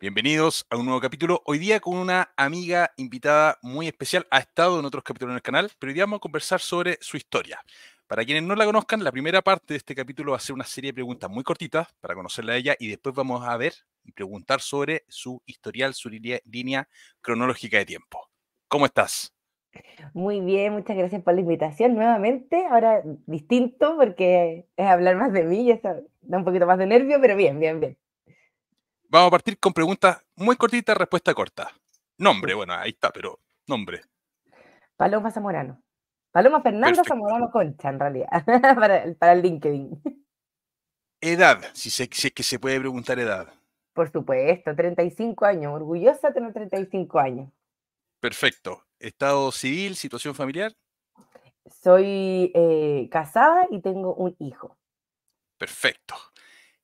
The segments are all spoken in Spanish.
Bienvenidos a un nuevo capítulo. Hoy día con una amiga invitada muy especial. Ha estado en otros capítulos en el canal, pero hoy día vamos a conversar sobre su historia. Para quienes no la conozcan, la primera parte de este capítulo va a ser una serie de preguntas muy cortitas para conocerla a ella y después vamos a ver y preguntar sobre su historial, su línea, cronológica de tiempo. ¿Cómo estás? Muy bien, muchas gracias por la invitación nuevamente. Ahora distinto porque es hablar más de mí y eso da un poquito más de nervio, pero bien, bien, bien. Vamos a partir con preguntas muy cortitas, respuesta corta. Nombre, bueno, ahí está, pero nombre. Paloma Zamorano. Paloma Fernanda Zamorano Concha, en realidad, para, el, LinkedIn. Edad, si, se, es que se puede preguntar edad. Por supuesto, 35 años. Orgullosa de tener 35 años. Perfecto. ¿Estado civil, situación familiar? Soy eh, casada y tengo un hijo. Perfecto.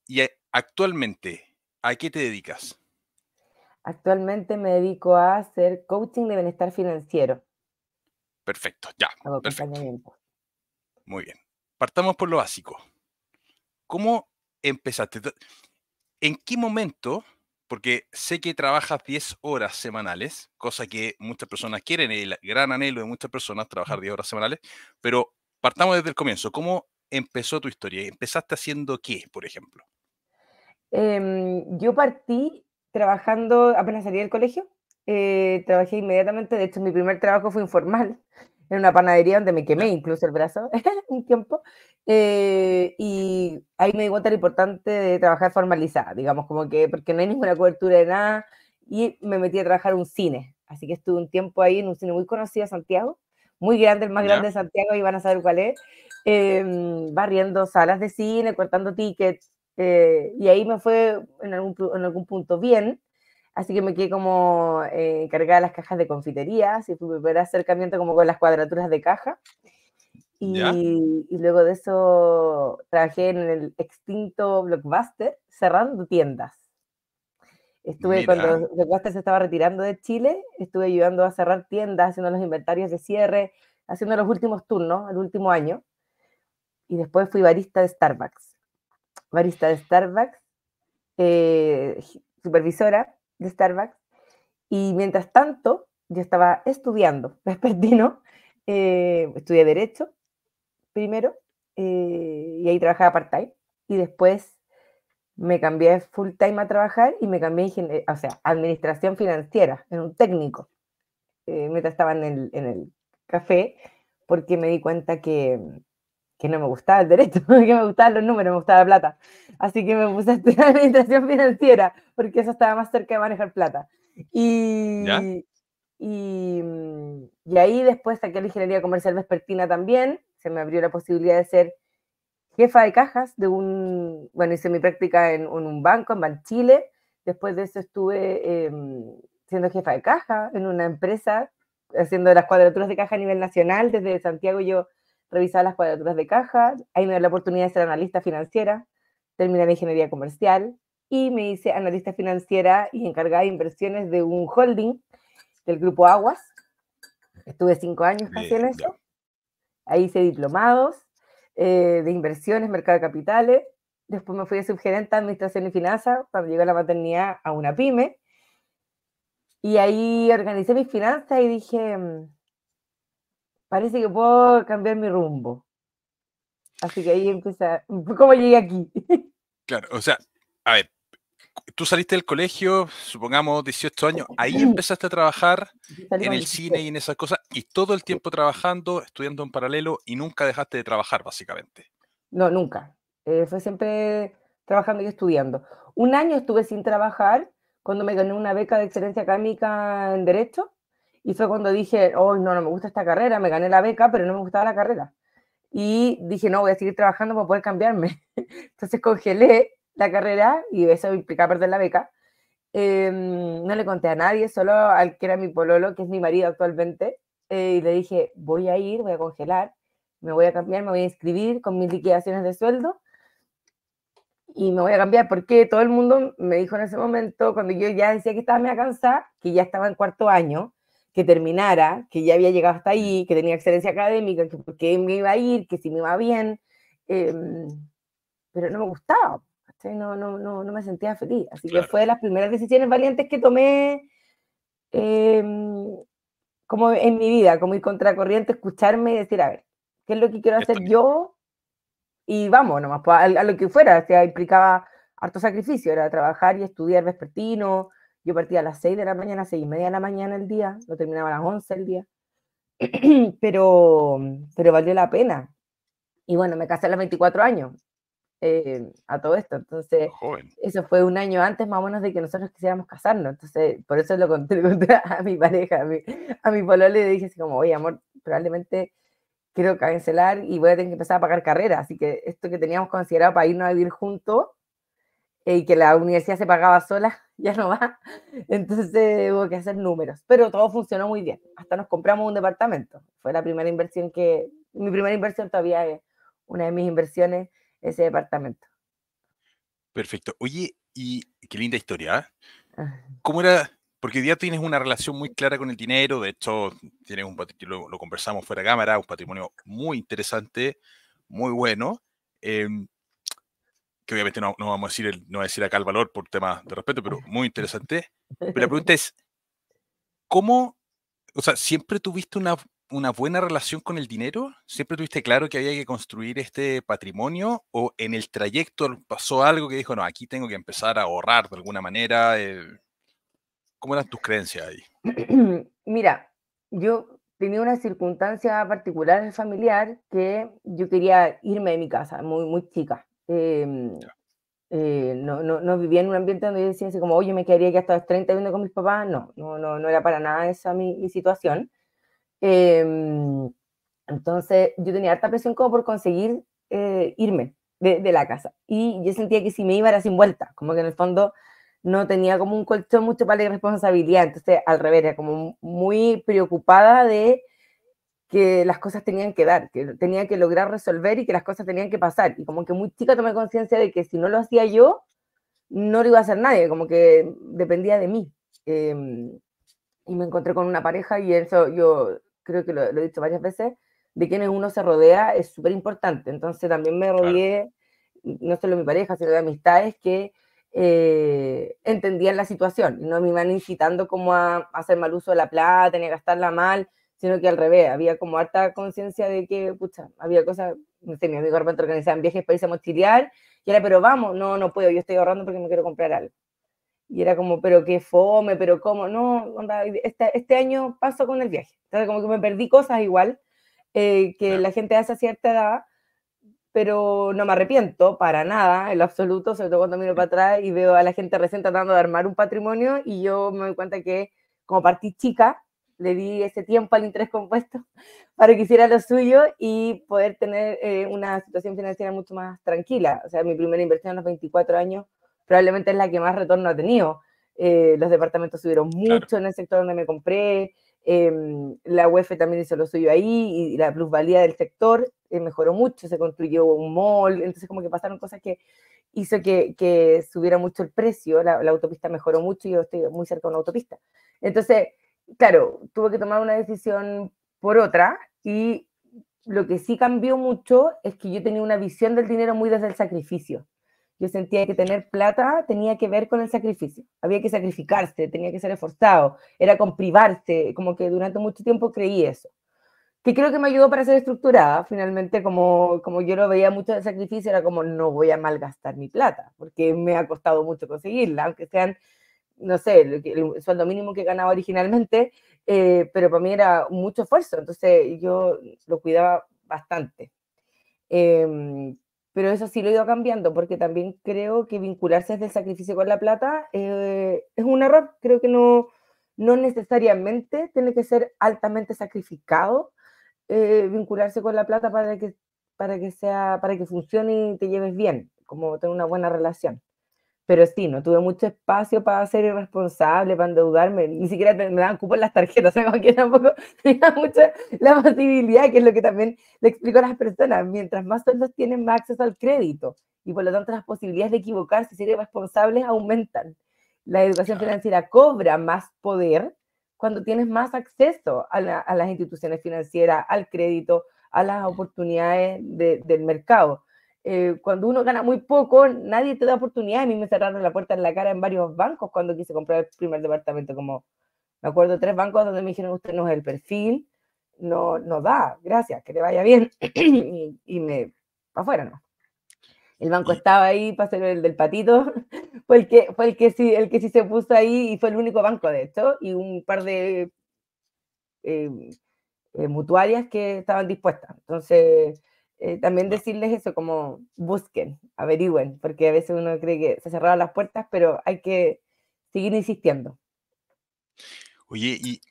¿Y eh, actualmente ¿A qué te dedicas? Actualmente me dedico a hacer coaching de bienestar financiero. Perfecto, ya. Muy bien. Partamos por lo básico. ¿Cómo empezaste? ¿En qué momento? Porque sé que trabajas 10 horas semanales, cosa que muchas personas quieren, el gran anhelo de muchas personas, trabajar 10 horas semanales, pero partamos desde el comienzo. ¿Cómo empezó tu historia? ¿Empezaste haciendo qué, por ejemplo? Em, yo partí trabajando, apenas salí del colegio, eh, trabajé inmediatamente, de hecho mi primer trabajo fue informal, en una panadería donde me quemé incluso el brazo un tiempo, eh, y ahí me di cuenta lo importante de trabajar formalizada, digamos, como que porque no hay ninguna cobertura de nada, y me metí a trabajar un cine, así que estuve un tiempo ahí en un cine muy conocido Santiago, muy grande, el más grande de Santiago, y van a saber cuál es, em, barriendo salas de cine, cortando tickets, eh, y ahí me fue en algún, punto bien, así que me quedé como eh, encargada de las cajas de confitería, así fue ver acercamiento como con las cuadraturas de caja. Y, luego de eso trabajé en el extinto Blockbuster cerrando tiendas. Estuve cuando Blockbuster se estaba retirando de Chile, estuve ayudando a cerrar tiendas, haciendo los inventarios de cierre, haciendo los últimos turnos, el último año. Y después fui barista de Starbucks barista de Starbucks, eh, supervisora de Starbucks, y mientras tanto yo estaba estudiando vespertino, eh, estudié Derecho primero, eh, y ahí trabajaba part-time, y después me cambié full time a trabajar y me cambié, eh, o administración financiera, en un técnico, mientras estaba en el café, porque me di cuenta que que no me gustaba el derecho, que me gustaban los números, me gustaba la plata. Así que me puse a estudiar administración financiera, porque eso estaba más cerca de manejar plata. Y, y, mm, y, ahí después saqué la ingeniería comercial vespertina también, se me abrió la posibilidad de ser jefa de cajas de un, bueno, hice mi práctica en, un banco, en Banchile, después de eso estuve em, siendo jefa de caja en una empresa, haciendo las cuadraturas de caja a nivel nacional, desde Santiago yo Revisaba las cuadraturas de caja, ahí me dio la oportunidad de ser analista financiera, terminar ingeniería comercial y me hice analista financiera y encargada de inversiones de un holding del grupo Aguas. Estuve cinco años casi en eso. Ahí hice diplomados eh, de inversiones, mercado de capitales. Después me fui a subgerente de administración y finanzas cuando llegar a la maternidad a una pyme. Y ahí organicé mis finanzas y dije, mm, parece que puedo cambiar mi rumbo. Así que ahí empieza, ¿cómo llegué aquí? Claro, o sea, a ver, tú saliste del colegio, supongamos 18 años, ahí empezaste a trabajar en el cine y en esas cosas, y todo el tiempo trabajando, estudiando en paralelo, y nunca dejaste de trabajar, básicamente. No, nunca. Eh, fue siempre trabajando y estudiando. Un año estuve sin trabajar cuando me gané una beca de excelencia académica en Derecho, y fue cuando dije, hoy no, no me gusta esta carrera, me gané la beca, pero no me gustaba la carrera. Y dije, no, voy a seguir trabajando para poder cambiarme. Entonces congelé la carrera y eso implicaba perder la beca. Em, no le conté a nadie, solo al que era mi pololo, que es mi marido actualmente. Eh, y le dije, voy a ir, voy a congelar, me voy a cambiar, me voy a inscribir con mis liquidaciones de sueldo y me voy a cambiar porque todo el mundo me dijo en ese momento, cuando yo ya decía que estaba me cansar, que ya estaba en cuarto año, que terminara, que ya había llegado hasta ahí, que tenía excelencia académica, que por qué me iba a ir, que si me iba bien, em, pero no me gustaba, no, no, no, no, me sentía feliz. Así que fue de las primeras decisiones valientes que tomé em, como en mi vida, como ir contracorriente, escucharme y decir, a ver, ¿qué es lo que quiero hacer yo? Y vamos, nomás, pues, a, a lo que fuera, implicaba harto sacrificio, era trabajar y estudiar vespertino, yo partía a las 6 de la mañana, 6 y media de la mañana el día, lo terminaba a las 11 el día, pero, pero valió la pena. Y bueno, me casé a los 24 años eh, a todo esto, entonces eso fue un año antes más o menos de que nosotros quisiéramos casarnos, entonces por eso lo conté, a mi pareja, a mi, a le dije así como, oye amor, probablemente quiero cancelar y voy a tener que empezar a pagar carrera. Así que esto que teníamos considerado para irnos a vivir juntos, y que la universidad se pagaba sola, ya no va. Entonces hubo que hacer números, pero todo funcionó muy bien. Hasta nos compramos un departamento. Fue la primera inversión que, mi primera inversión todavía es una de mis inversiones, ese departamento. Perfecto. Oye, y qué linda historia. ¿ah? Ah. ¿Cómo era? Porque ya día tienes una relación muy clara con el dinero, de hecho, tienes un lo, conversamos fuera de cámara, un patrimonio muy interesante, muy bueno. Eh, que obviamente no, vamos a decir, no decir acá el valor por temas de respeto, pero muy interesante. Pero la pregunta es, ¿cómo, o sea, siempre tuviste una, una buena relación con el dinero? ¿Siempre tuviste claro que había que construir este patrimonio? ¿O en el trayecto pasó algo que dijo, no, aquí tengo que empezar a ahorrar de alguna manera? Eh, ¿Cómo eran tus creencias ahí? Mira, yo tenía una circunstancia particular familiar que yo quería irme de mi casa, muy, muy chica. Em, eh, no, no, no, vivía en un ambiente donde yo decía así como, oye, me quedaría aquí hasta los 30 viviendo con mis papás. No, no, no, no era para nada esa mi, situación. Em, entonces yo tenía harta presión como por conseguir eh, irme de, la casa. Y yo sentía que si me iba era sin vuelta, como que en el fondo no tenía como un colchón mucho para la responsabilidad. Entonces al revés, era como muy preocupada de que las cosas tenían que dar, que tenía que lograr resolver y que las cosas tenían que pasar. Y como que muy chica tomé conciencia de que si no lo hacía yo, no lo iba a hacer nadie, como que dependía de mí. Em, y me encontré con una pareja y eso yo creo que lo, he dicho varias veces, de quienes uno se rodea es súper importante. Entonces también me rodeé, no solo mi pareja, sino de amistades que eh, entendían la situación no me iban incitando como a, hacer mal uso de la plata, ni a gastarla mal sino que al revés, había como harta conciencia de que, pucha, había cosas, no sé, mi amigo repente organizaba viajes para irse a mochilear, y era, pero vamos, no, no puedo, yo estoy ahorrando porque me quiero comprar algo. Y era como, pero qué fome, pero cómo, no, onda, este, este, año paso con el viaje. Entonces, como que me perdí cosas igual, eh, que la gente hace a cierta edad, pero no me arrepiento para nada, en lo absoluto, sobre todo cuando miro para atrás y veo a la gente recién tratando de armar un patrimonio y yo me doy cuenta que como partí chica, le di ese tiempo al interés compuesto para que hiciera lo suyo y poder tener eh, una situación financiera mucho más tranquila. O sea, mi primera inversión a los 24 años probablemente es la que más retorno ha tenido. Eh, los departamentos subieron mucho en el sector donde me compré, em, la UEF también hizo lo suyo ahí y la plusvalía del sector eh, mejoró mucho, se construyó un mall, entonces como que pasaron cosas que hizo que, subiera mucho el precio, la, la, autopista mejoró mucho y yo estoy muy cerca de una autopista. Entonces, claro, tuve que tomar una decisión por otra y lo que sí cambió mucho es que yo tenía una visión del dinero muy desde el sacrificio. Yo sentía que tener plata tenía que ver con el sacrificio. Había que sacrificarse, tenía que ser esforzado, era con privarse, como que durante mucho tiempo creí eso. Que creo que me ayudó para ser estructurada. Finalmente, como, como yo lo veía mucho del sacrificio, era como no voy a malgastar mi plata, porque me ha costado mucho conseguirla, aunque sean no sé, el, sueldo mínimo que ganaba originalmente, eh, pero para mí era mucho esfuerzo, entonces yo lo cuidaba bastante. Em, pero eso sí lo he ido cambiando, porque también creo que vincularse desde el sacrificio con la plata eh, es un error. Creo que no, no necesariamente tiene que ser altamente sacrificado eh, vincularse con la plata para que, para, que sea, para que funcione y te lleves bien, como tener una buena relación. Pero sí, no tuve mucho espacio para ser irresponsable, para endeudarme, ni siquiera me daban cupo en las tarjetas, o sea, que tampoco tenía mucha la posibilidad, que es lo que también le explico a las personas, mientras más sueldos tienen, más acceso al crédito, y por lo tanto las posibilidades de equivocarse y ser irresponsables aumentan. La educación financiera cobra más poder cuando tienes más acceso a, las instituciones financieras, al crédito, a las oportunidades del mercado. Eh, cuando uno gana muy poco, nadie te da oportunidad. A mí me cerraron la puerta en la cara en varios bancos cuando quise comprar el primer departamento, como me acuerdo tres bancos donde me dijeron, usted no es el perfil, no, no da, gracias, que le vaya bien. y, y, me, afuera no. El banco estaba ahí para ser el del patito, fue el que, fue el que sí, el que sí se puso ahí y fue el único banco de esto, y un par de eh, eh, mutuarias que estaban dispuestas. Entonces, eh, también decirles eso, como busquen, averigüen, porque a veces uno cree que se cerraron las puertas, pero hay que seguir insistiendo. Oye, y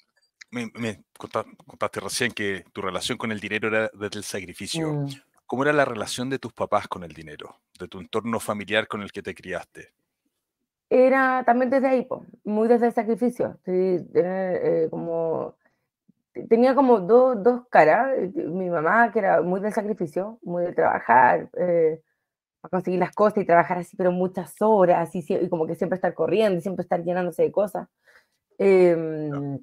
me, contaste recién que tu relación con el dinero era desde el sacrificio. Mm. ¿Cómo era la relación de tus papás con el dinero, de tu entorno familiar con el que te criaste? Era también desde ahí, muy desde el sacrificio, eh, como tenía como dos caras. Eh, mi mamá, que era muy del sacrificio, muy de trabajar para eh, conseguir las cosas y trabajar así, pero muchas horas, y, y como que siempre estar corriendo, siempre estar llenándose de cosas. Em,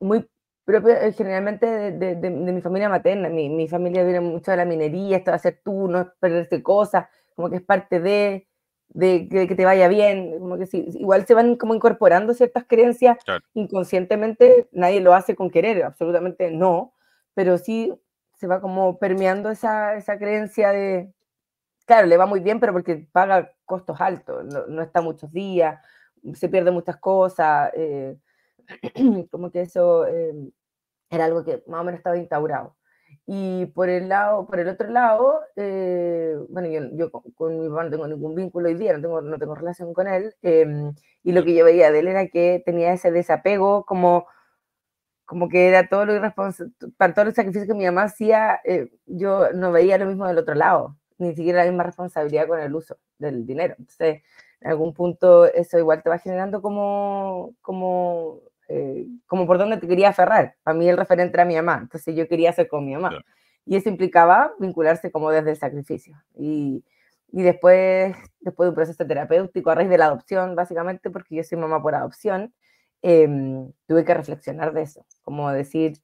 muy propio, eh, generalmente, de, de, mi familia materna. Mi, mi familia viene mucho de la minería, esto de hacer turnos, perderse cosas, como que es parte de de, que te vaya bien, como que igual se van como incorporando ciertas creencias inconscientemente, nadie lo hace con querer, absolutamente no, pero sí se va como permeando esa, creencia de, claro, le va muy bien, pero porque paga costos altos, no, está muchos días, se pierde muchas cosas, eh, como que eso eh, era algo que más o menos estaba instaurado. Y por el lado, por el otro lado, eh, bueno, yo, yo con, mi papá no tengo ningún vínculo hoy día, no tengo, no tengo relación con él, em, y lo que yo veía de él era que tenía ese desapego, como, como que era todo lo irresponsable, para todos los sacrificios que mi mamá hacía, eh, yo no veía lo mismo del otro lado, ni siquiera la misma responsabilidad con el uso del dinero. Entonces, en algún punto eso igual te va generando como, como eh, como por dónde te quería aferrar. Para mí el referente era mi mamá, entonces yo quería ser con mi mamá. Y eso implicaba vincularse como desde el sacrificio. Y, después, después de un proceso terapéutico a raíz de la adopción, básicamente, porque yo soy mamá por adopción, em, tuve que reflexionar de eso, como decir,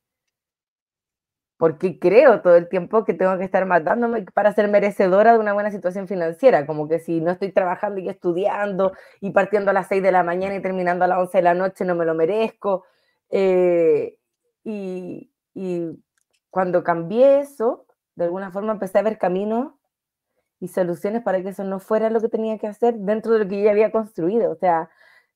porque creo todo el tiempo que tengo que estar matándome para ser merecedora de una buena situación financiera, como que si no estoy trabajando y estudiando y partiendo a las 6 de la mañana y terminando a las 11 de la noche, no me lo merezco. Eh, y, y cuando cambié eso, de alguna forma empecé a ver caminos y soluciones para que eso no fuera lo que tenía que hacer dentro de lo que ya había construido. O sea,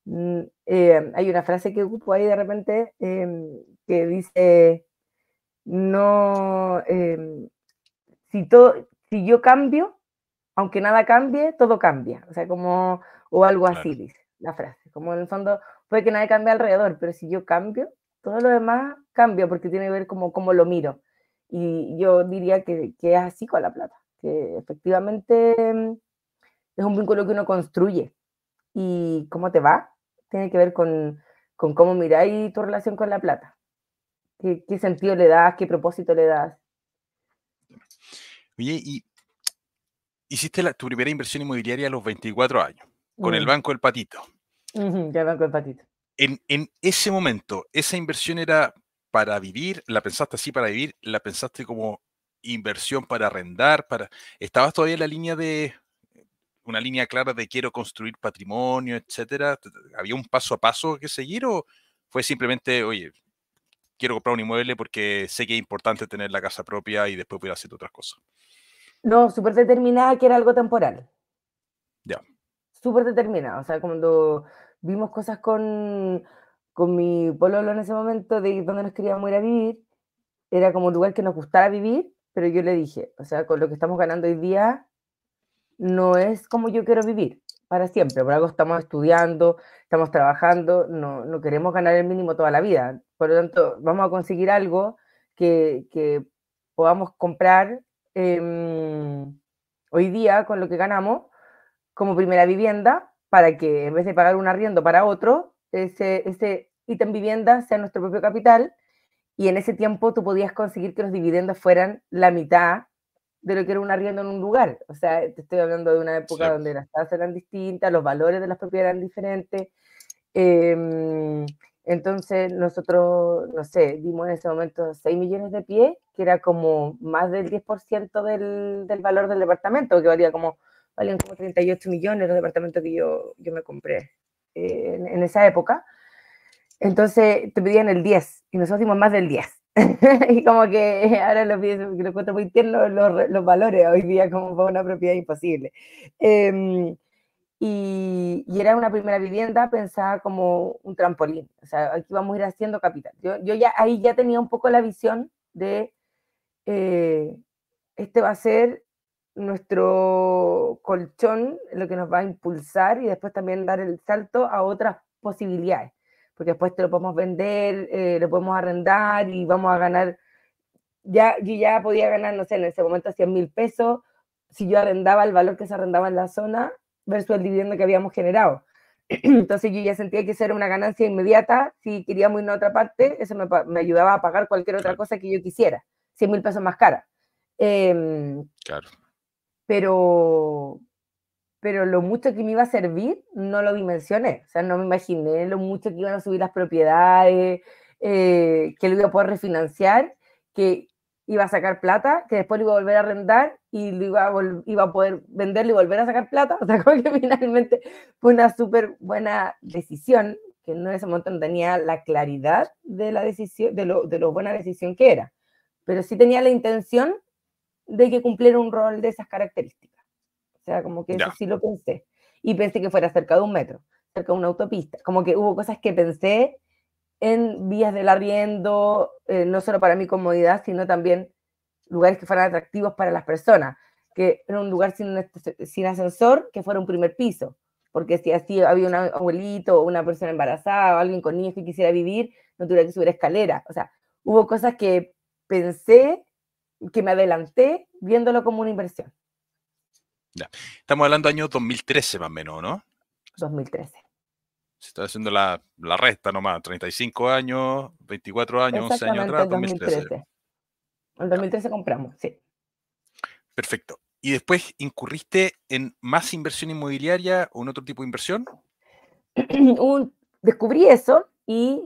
mm, eh, hay una frase que ocupo ahí de repente em, que dice, no, em, si, todo, si yo cambio, aunque nada cambie, todo cambia. O sea, como, o algo así dice la frase. Como en el fondo, puede que nadie cambie alrededor, pero si yo cambio, todo lo demás cambia porque tiene que ver como cómo lo miro. Y yo diría que, que, es así con la plata, que efectivamente em, es un vínculo que uno construye. Y cómo te va, tiene que ver con, con cómo miráis tu relación con la plata. ¿Qué, sentido le das? ¿Qué propósito le das? Oye, y hiciste la, tu primera inversión inmobiliaria a los 24 años, con el Banco del Patito. Ya, el Banco del Patito. En, en, ese momento, ¿esa inversión era para vivir? ¿La pensaste así para vivir? ¿La pensaste como inversión para arrendar? Para... ¿Estabas todavía en la línea de una línea clara de quiero construir patrimonio, etcétera? ¿Había un paso a paso que seguir o fue simplemente, oye, quiero comprar un inmueble porque sé que es importante tener la casa propia y después voy hacer otras cosas. No, súper determinada que era algo temporal. Ya. Súper determinada. O sea, cuando vimos cosas con, con mi pololo en ese momento de dónde nos queríamos ir a vivir, era como un lugar que nos gustara vivir, pero yo le dije, o sea, con lo que estamos ganando hoy día, no es como yo quiero vivir para siempre. Por algo estamos estudiando, estamos trabajando, no, no queremos ganar el mínimo toda la vida. Por lo tanto, vamos a conseguir algo que, que podamos comprar em, hoy día con lo que ganamos como primera vivienda para que en vez de pagar un arriendo para otro, ese, ese ítem vivienda sea nuestro propio capital y en ese tiempo tú podías conseguir que los dividendos fueran la mitad de lo que era un arriendo en un lugar. O sea, te estoy hablando de una época donde las tasas eran distintas, los valores de las propiedades eran diferentes. Em, entonces nosotros, no sé, dimos en ese momento 6 millones de pies, que era como más del 10% del, del valor del departamento, que valía como, valían como 38 millones los departamentos que yo, yo me compré eh, en, esa época. Entonces te pedían el 10 y nosotros dimos más del 10. y como que ahora lo pienso, muy tierno los, los valores hoy día como una propiedad imposible. Em, y, y, era una primera vivienda pensada como un trampolín, o sea, aquí vamos a ir haciendo capital. Yo, yo ya ahí ya tenía un poco la visión de, eh, este va a ser nuestro colchón, lo que nos va a impulsar y después también dar el salto a otras posibilidades porque después te lo podemos vender, eh, lo podemos arrendar y vamos a ganar. Ya, yo ya podía ganar, no sé, en ese momento 100 mil pesos si yo arrendaba el valor que se arrendaba en la zona versus el dividendo que habíamos generado. Entonces yo ya sentía que eso era una ganancia inmediata. Si queríamos ir a otra parte, eso me, ayudaba a pagar cualquier otra cosa que yo quisiera, 100 mil pesos más cara. Em, claro. Pero, pero lo mucho que me iba a servir no lo dimensioné, o sea, no me imaginé lo mucho que iban a subir las propiedades, eh, que lo iba a poder refinanciar, que iba a sacar plata, que después lo iba a volver a arrendar y lo iba a, iba a poder venderlo y volver a sacar plata, o sea, como que finalmente fue una súper buena decisión, que no en ese momento no tenía la claridad de la decisión, de lo, de lo buena decisión que era, pero sí tenía la intención de que cumpliera un rol de esas características. O sea, como que eso sí lo pensé. Y pensé que fuera cerca de un metro, cerca de una autopista. Como que hubo cosas que pensé en vías del arriendo, eh, no solo para mi comodidad, sino también lugares que fueran atractivos para las personas. Que era un lugar sin, sin ascensor, que fuera un primer piso. Porque si así había un abuelito o una persona embarazada o alguien con niños que quisiera vivir, no tuviera que subir escalera. O sea, hubo cosas que pensé, que me adelanté viéndolo como una inversión. Estamos hablando año 2013 más o menos, ¿no? 2013. Se está haciendo la, la resta nomás, 35 años, 24 años, 11 años atrás, 2013. En 2013 compramos, sí. Perfecto. ¿Y después incurriste en más inversión inmobiliaria o en otro tipo de inversión? descubrí eso y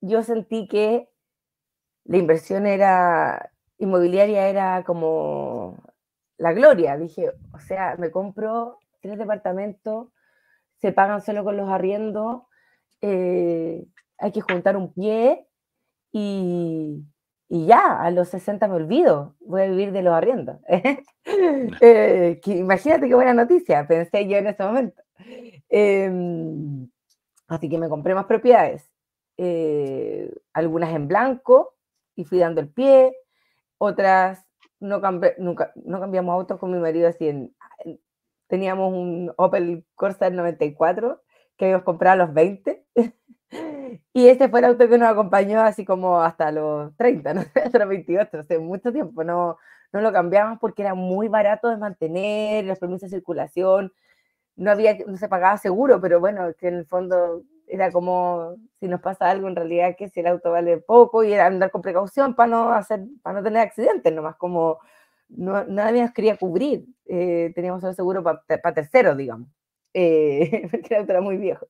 yo sentí que la inversión era inmobiliaria era como la gloria. Dije, o sea, me compro tres departamentos, se pagan solo con los arriendos, eh, hay que juntar un pie y, ya, a los 60 me olvido, voy a vivir de los arriendos. Eh, imagínate qué buena noticia, pensé yo en ese momento. Em, así que me compré más propiedades, eh, algunas en blanco y fui dando el pie, otras no, nunca, no cambiamos autos con mi marido así. teníamos un Opel Corsa del 94 que habíamos comprado a los 20. Y este fue el auto que nos acompañó así como hasta los 30, hasta los 28, hace mucho tiempo no, no lo cambiamos porque era muy barato de mantener, los permisos de circulación, no, había, no se pagaba seguro, pero bueno, que en el fondo era como si nos pasa algo en realidad que si el auto vale poco y era andar con precaución para no hacer para no tener accidentes nomás como nada nadie quería cubrir eh, teníamos el seguro para pa terceros digamos eh, el auto era muy viejo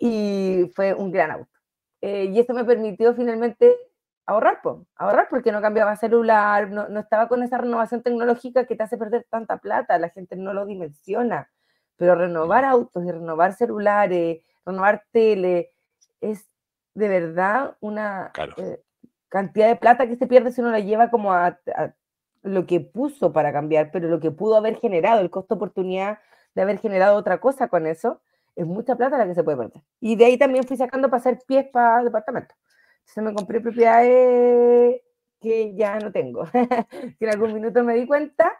y fue un gran auto eh, y eso me permitió finalmente ahorrar ahorrar porque no cambiaba celular no, no estaba con esa renovación tecnológica que te hace perder tanta plata la gente no lo dimensiona pero renovar autos y renovar celulares renovar tele, es de verdad una eh, cantidad de plata que se pierde si uno la lleva como a, lo que puso para cambiar, pero lo que pudo haber generado, el costo oportunidad de haber generado otra cosa con eso, es mucha plata la que se puede perder. Y de ahí también fui sacando para hacer pies para departamento. Entonces me compré propiedades que ya no tengo. que en algún minuto me di cuenta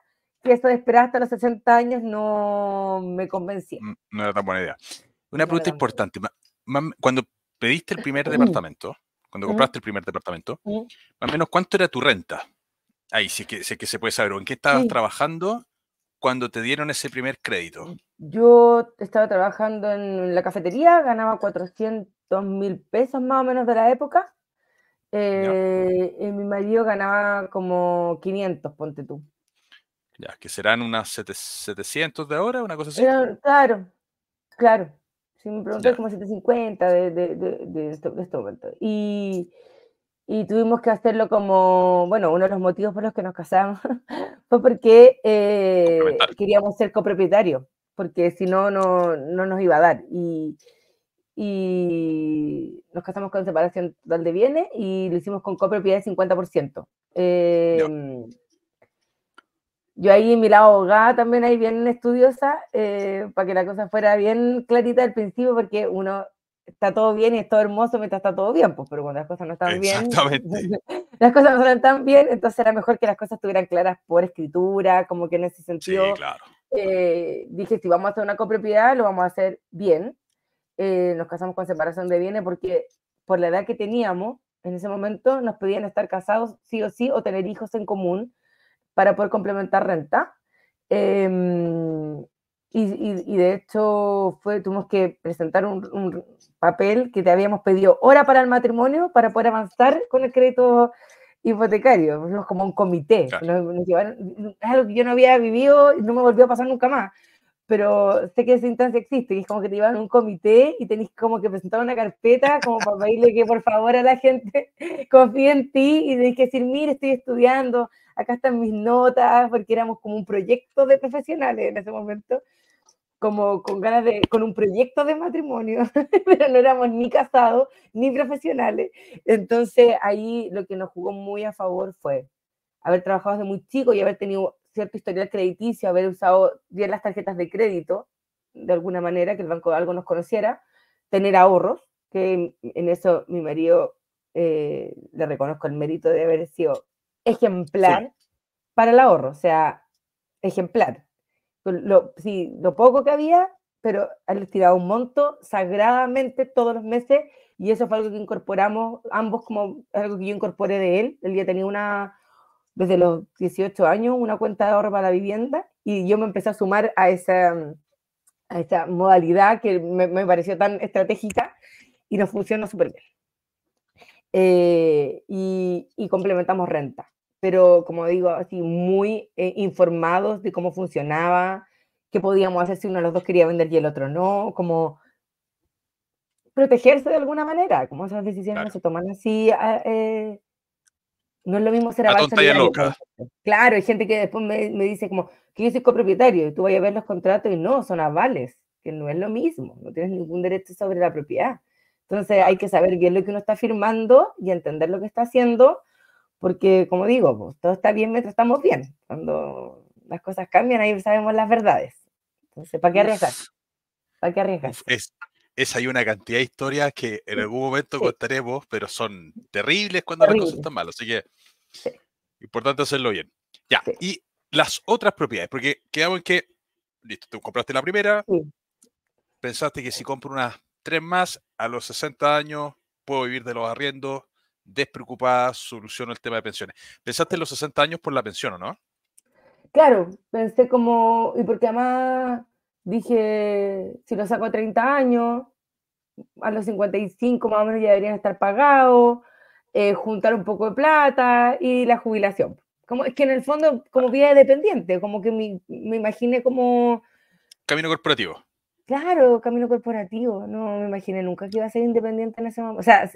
que eso de esperar hasta los 60 años no me convencía. No era tan buena idea. Una pregunta importante. cuando pediste el primer departamento, cuando compraste el primer departamento, más o menos cuánto era tu renta. Ahí sí si que, que se puede saber, en qué estabas trabajando cuando te dieron ese primer crédito. Mm, yo estaba trabajando en la cafetería, ganaba 400 mil pesos más o menos de la época. Eh, y mi marido ganaba como 500, ponte tú. Ya, que serán unas 700 de ahora, una cosa así. claro, claro. Si me preguntas, como 750 de, de, de, este, momento. Y, tuvimos que hacerlo como, bueno, uno de los motivos por los que nos casamos fue porque eh, queríamos ser copropietarios, porque si no, no, nos iba a dar. Y, nos casamos con separación total de bienes y lo hicimos con copropiedad de 50%. Eh, yo ahí, mi lado también ahí bien estudiosa, eh, para que la cosa fuera bien clarita al principio, porque uno está todo bien y es todo hermoso mientras está todo bien, pues, pero cuando las cosas no están bien, las cosas no están tan bien, entonces era mejor que las cosas estuvieran claras por escritura, como que en ese sentido. Sí, claro. Eh, dije, si vamos a hacer una copropiedad, lo vamos a hacer bien. Eh, nos casamos con separación de bienes porque por la edad que teníamos en ese momento nos podían estar casados sí o sí o tener hijos en común para poder complementar renta. Em, y, de hecho tuvimos que presentar un, papel que te habíamos pedido hora para el matrimonio para poder avanzar con el crédito hipotecario. Fuimos como un comité. algo que yo no había vivido y no me volvió a pasar nunca más pero sé que esa instancia existe, y es como que te llevan a un comité y tenés como que presentar una carpeta como para pedirle que por favor a la gente confíe en ti y tenés que decir, mire, estoy estudiando, acá están mis notas, porque éramos como un proyecto de profesionales en ese momento, como con ganas de, con un proyecto de matrimonio, pero no éramos ni casados ni profesionales. Entonces ahí lo que nos jugó muy a favor fue haber trabajado desde muy chico y haber tenido cierto historial crediticio, haber usado bien las tarjetas de crédito, de alguna manera, que el banco algo nos conociera, tener ahorros, que en eso mi marido eh, le reconozco el mérito de haber sido ejemplar para el ahorro, o sea, ejemplar. Lo, sí, lo poco que había, pero ha tiraba un monto sagradamente todos los meses y eso fue algo que incorporamos ambos como algo que yo incorporé de él. el día tenía una, desde los 18 años una cuenta de ahorro para la vivienda y yo me empecé a sumar a esa, a esta modalidad que me, pareció tan estratégica y nos funcionó súper bien. Eh, y, complementamos renta, pero como digo, así muy eh, informados de cómo funcionaba, qué podíamos hacer si uno de los dos quería vender y el otro no, como protegerse de alguna manera, como esas decisiones se toman así ah, eh, no es lo mismo ser avance Claro, hay gente que después me, me dice como, que yo soy copropietario, y tú vayas a ver los contratos y no, son avales, que no es lo mismo, no tienes ningún derecho sobre la propiedad. Entonces hay que saber bien lo que uno está firmando y entender lo que está haciendo, porque como digo, pues, todo está bien mientras estamos bien. Cuando las cosas cambian, ahí sabemos las verdades. Entonces, ¿para qué arriesgar? ¿Para qué arriesgar? Es, hay una cantidad de historias que en algún momento contaremos, pero son terribles cuando las cosas están mal. Así que Importante hacerlo bien. Ya. Y las otras propiedades, porque quedamos en que, listo, tú compraste la primera, pensaste que si compro unas tres más, a los 60 años puedo vivir de los arriendos, despreocupada, soluciono el tema de pensiones. Pensaste en los 60 años por la pensión, ¿o no? Claro, pensé como, y porque además dije, si lo saco a 30 años, a los 55 más o menos ya deberían estar pagados, eh, juntar un poco de plata y la jubilación. Como, es que en el fondo, como vida dependiente, como que me, me imaginé como... Camino corporativo. Claro, camino corporativo. No me imaginé nunca que iba a ser independiente en ese momento. O sea,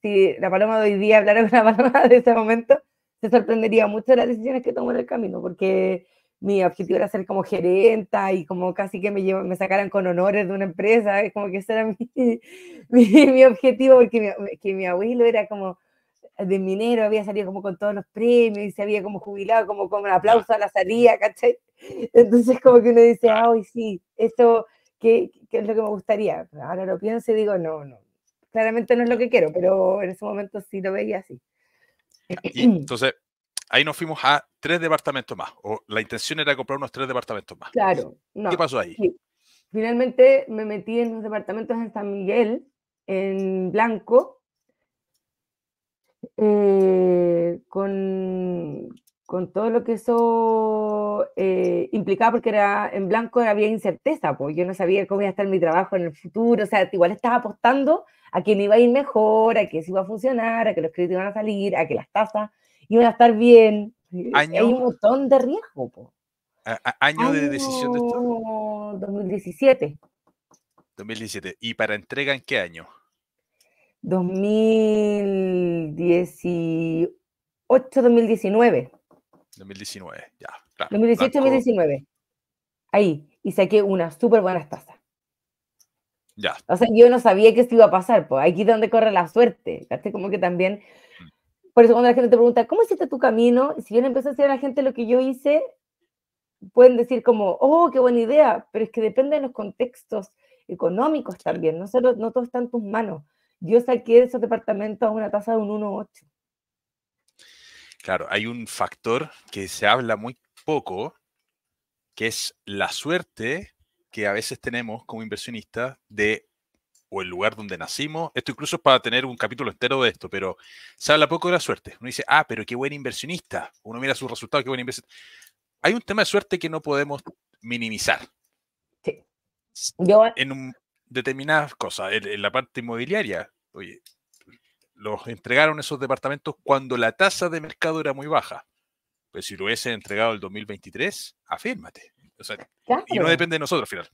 si la paloma de hoy día hablara con la paloma de ese momento, se sorprendería mucho de las decisiones que tomó en el camino, porque mi objetivo era ser como gerenta y como casi que me, me sacaran con honores de una empresa. Es como que ese era mi, mi, objetivo, porque que mi abuelo era como de minero había salido como con todos los premios y se había como jubilado, como con un aplauso a la salida, ¿cachai? Entonces como que uno dice, ay, sí, esto, ¿qué, es lo que me gustaría? Ahora lo pienso y digo, no, no, claramente no es lo que quiero, pero en ese momento sí lo veía así. entonces, ahí nos fuimos a tres departamentos más, o la intención era comprar unos tres departamentos más. Claro. ¿Qué pasó ahí? Finalmente me metí en los departamentos en San Miguel, en Blanco, eh, con, con, todo lo que eso eh, implicaba, porque era en blanco había incerteza, pues yo no sabía cómo iba a estar mi trabajo en el futuro, o sea, igual estaba apostando a que me iba a ir mejor, a que se iba a funcionar, a que los créditos iban a salir, a que las tasas iban a estar bien. Eh, hay un montón de riesgo. año, de decisión de 2017. 2017. ¿Y para entrega en qué año? 2018, 2019. 2019, ya. 2018, 2019. Ahí. Y saqué una súper buena tasas. Ya. O sea, yo no sabía que esto iba a pasar, pues aquí es donde corre la suerte. Como que también. Mm. Por eso cuando la gente te pregunta, ¿cómo hiciste tu camino? Si bien empezó a hacer a la gente lo que yo hice, pueden decir como, oh, qué buena idea, pero es que depende de los contextos económicos también, no, solo, no todo está en tus manos yo saqué de esos departamentos a una tasa de un 1,8. Claro, hay un factor que se habla muy poco, que es la suerte que a veces tenemos como inversionistas de o el lugar donde nacimos. Esto incluso es para tener un capítulo entero de esto, pero se habla poco de la suerte. Uno dice, ah, pero qué buen inversionista. Uno mira sus resultados, qué buen inversionista. Hay un tema de suerte que no podemos minimizar. Sí. Yo, en un, determinadas cosas. En, la parte inmobiliaria, oye, los entregaron esos departamentos cuando la tasa de mercado era muy baja. Pues si lo hubiesen entregado el 2023, afírmate. Y no depende de nosotros al final.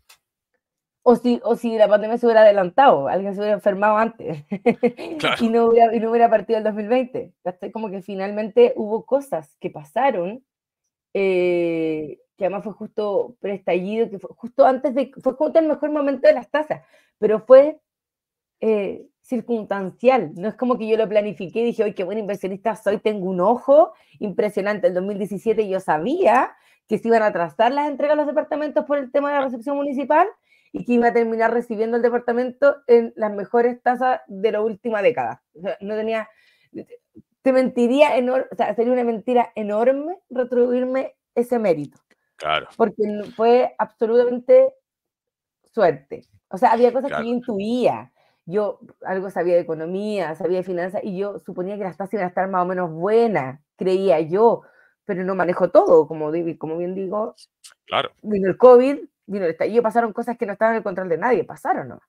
O si, o si la pandemia se hubiera adelantado, alguien se hubiera enfermado antes y, no hubiera, y no hubiera partido el 2020. Como que finalmente hubo cosas que pasaron eh, que además fue justo prestallido, que fue justo antes de, fue justo el mejor momento de las tasas, pero fue eh, circunstancial, no es como que yo lo planifiqué y dije, hoy qué buen inversionista soy, tengo un ojo impresionante, el 2017 yo sabía que se iban a atrasar las entregas a los departamentos por el tema de la recepción municipal y que iba a terminar recibiendo el departamento en las mejores tasas de la última década. O sea, no tenía, te mentiría, enorme, o sea, sería una mentira enorme retribuirme ese mérito. Claro. Porque fue absolutamente suerte. O sea, había cosas que yo intuía. Yo algo sabía de economía, sabía de finanzas y yo suponía que las tasas iban a estar más o menos buenas, creía yo, pero no manejo todo, como, bien digo. Claro. Vino el COVID, vino el estallido, pasaron cosas que no estaban en el control de nadie, pasaron, ¿no?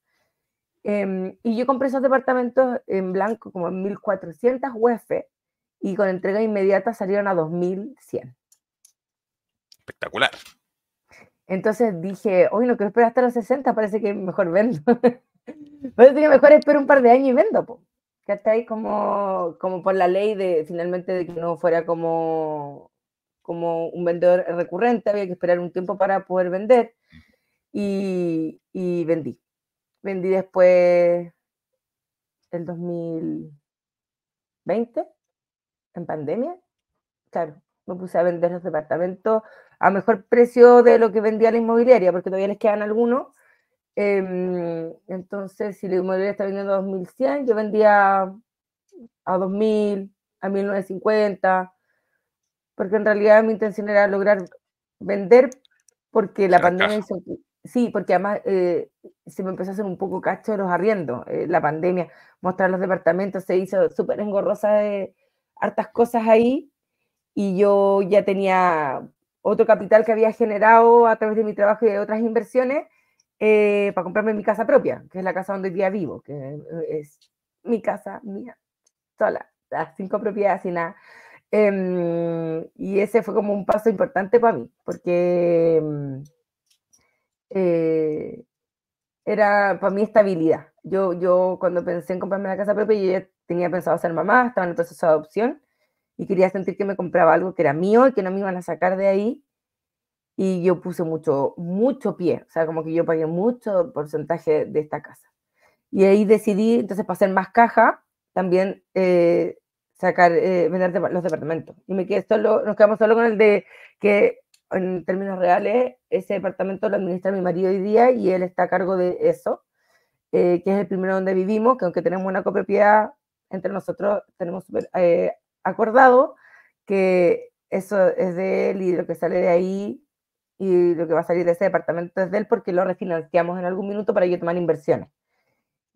Em, y yo compré esos departamentos en blanco como en 1400 UF y con entrega inmediata salieron a 2100. Espectacular. Entonces dije, hoy no quiero esperar hasta los 60, parece que mejor vendo. parece que mejor espero un par de años y vendo. Po. Que hasta ahí como, como por la ley de finalmente de que no fuera como, como un vendedor recurrente, había que esperar un tiempo para poder vender y vendí vendí después el 2020, en pandemia. Claro, me puse a vender los departamentos a mejor precio de lo que vendía la inmobiliaria, porque todavía les quedan algunos. Em, entonces, si la inmobiliaria está vendiendo a 2100, yo vendía a 2000, a 1950, porque en realidad mi intención era lograr vender porque la pandemia hizo Sí, porque además eh, se me empezó a hacer un poco cacho de los arriendos, eh, la pandemia, mostrar los departamentos, se hizo súper engorrosa de hartas cosas ahí y yo ya tenía otro capital que había generado a través de mi trabajo y de otras inversiones eh, para comprarme mi casa propia, que es la casa donde hoy día vivo, que es mi casa mía, sola, las ah, cinco propiedades y nada. Em, y ese fue como un paso importante para mí, porque em, eh, era para mí estabilidad. Yo, yo cuando pensé en comprarme la casa propia, yo ya tenía pensado ser mamá, estaba en el proceso de adopción y quería sentir que me compraba algo que era mío y que no me iban a sacar de ahí. Y yo puse mucho, mucho pie, o sea, como que yo pagué mucho porcentaje de esta casa. Y ahí decidí, entonces, para hacer más caja, también eh, sacar, eh, vender los departamentos. Y me quedé solo, nos quedamos solo con el de que en términos reales, ese departamento lo administra mi marido hoy día y él está a cargo de eso, eh, que es el primero donde vivimos, que aunque tenemos una copropiedad entre nosotros, tenemos eh, acordado que eso es de él y lo que sale de ahí y lo que va a salir de ese departamento es de él porque lo refinanciamos en algún minuto para yo tomar inversiones.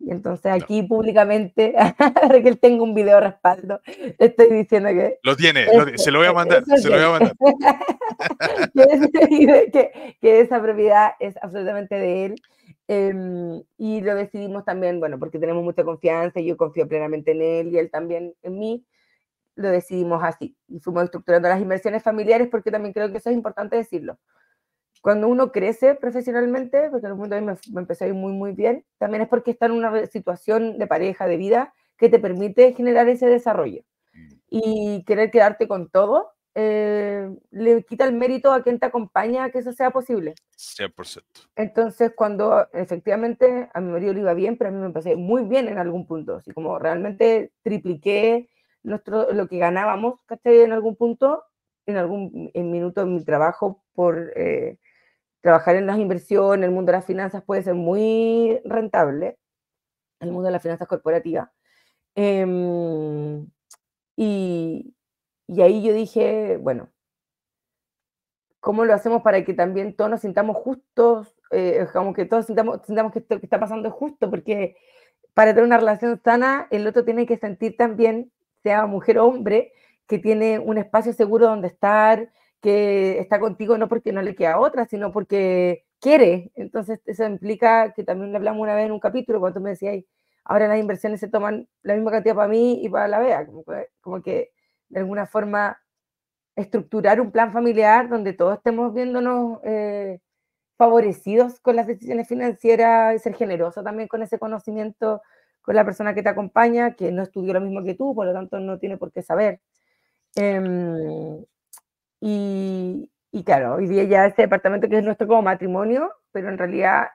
Y entonces aquí públicamente, públicamente, ver que él tenga un video respaldo, estoy diciendo que... Lo tiene, se lo voy a mandar, se lo voy a mandar. que, que, esa propiedad es absolutamente de él. Em, y lo decidimos también, bueno, porque tenemos mucha confianza, y yo confío plenamente en él y él también en mí, lo decidimos así. Y fuimos estructurando las inversiones familiares porque también creo que eso es importante decirlo cuando uno crece profesionalmente, porque en un momento a mí me, empecé a ir muy, muy bien, también es porque está en una situación de pareja, de vida, que te permite generar ese desarrollo. Mm. Y querer quedarte con todo, eh, le quita el mérito a quien te acompaña a que eso sea posible. 100%. Entonces, cuando efectivamente a mi marido le iba bien, pero a mí me pasé muy bien en algún punto, así como realmente tripliqué nuestro, lo que ganábamos, ¿cachai? En algún punto, en algún en minuto de mi trabajo por eh, trabajar en las inversiones, en el mundo de las finanzas puede ser muy rentable, el mundo de las finanzas corporativas. Em, y, ahí yo dije, bueno, ¿cómo lo hacemos para que también todos nos sintamos justos? Eh, como que todos sintamos, sintamos que esto que está pasando es justo, porque para tener una relación sana, el otro tiene que sentir también, sea mujer o hombre, que tiene un espacio seguro donde estar, que está contigo no porque no le queda otra, sino porque quiere. Entonces, eso implica que también le hablamos una vez en un capítulo, cuando tú me decías, ahora las inversiones se toman la misma cantidad para mí y para la BEA. Como, que, de alguna forma, estructurar un plan familiar donde todos estemos viéndonos eh, favorecidos con las decisiones financieras y ser generoso también con ese conocimiento con la persona que te acompaña, que no estudió lo mismo que tú, por lo tanto no tiene por qué saber. Em, y, y claro, hoy día ya ese departamento que es nuestro como matrimonio, pero en realidad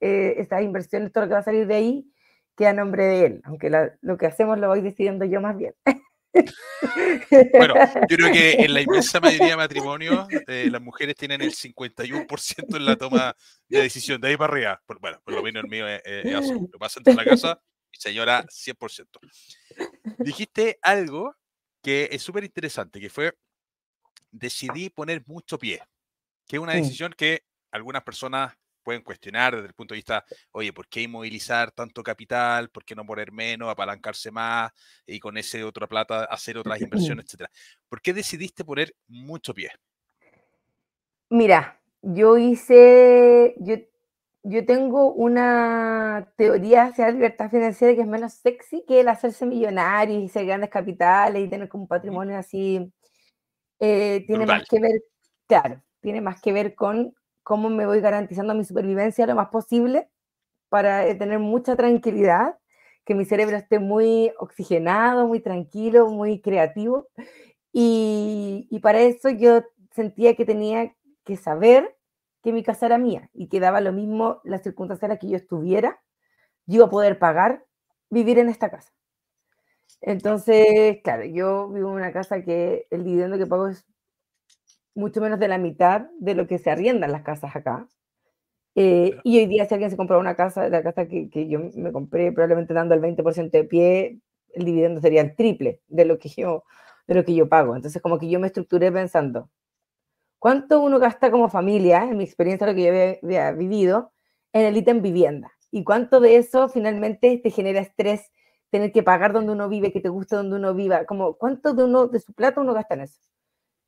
eh, estas inversiones, todo lo que va a salir de ahí, queda a nombre de él, aunque lo que hacemos lo voy decidiendo yo más bien. Bueno, yo creo que en la inmensa mayoría de matrimonios eh, las mujeres tienen el 51% en la toma de decisión, de ahí para arriba. bueno, por lo menos el mío eh, eh, es, es Lo pasan en la casa, señora, 100%. Dijiste algo que es súper interesante, que fue decidí poner mucho pie, que es una decisión que algunas personas pueden cuestionar desde el punto de vista, oye, ¿por qué inmovilizar tanto capital? ¿Por qué no poner menos, apalancarse más y con ese otra plata hacer otras inversiones, etcétera? ¿Por qué decidiste poner mucho pie? Mira, yo hice, yo, yo tengo una teoría hacia la libertad financiera que es menos sexy que el hacerse millonario y ser grandes capitales y tener como un patrimonio así eh, tiene más que ver, claro, tiene más que ver con cómo me voy garantizando mi supervivencia lo más posible para eh, tener mucha tranquilidad, que mi cerebro esté muy oxigenado, muy tranquilo, muy creativo. Y, para eso yo sentía que tenía que saber que mi casa era mía y que daba lo mismo la circunstancia en las que yo estuviera, yo iba a poder pagar vivir en esta casa. Entonces, claro, yo vivo en una casa que el dividendo que pago es mucho menos de la mitad de lo que se arriendan las casas acá. Eh, y hoy día si alguien se compró una casa, la casa que, yo me compré, probablemente dando el 20% de pie, el dividendo sería el triple de lo que yo, de lo que yo pago. Entonces, como que yo me estructuré pensando, ¿cuánto uno gasta como familia, en mi experiencia, lo que yo había vivido, en el ítem vivienda? ¿Y cuánto de eso finalmente te genera estrés tener que pagar donde uno vive, que te gusta donde uno viva, como cuánto de uno, de su plata uno gasta en eso.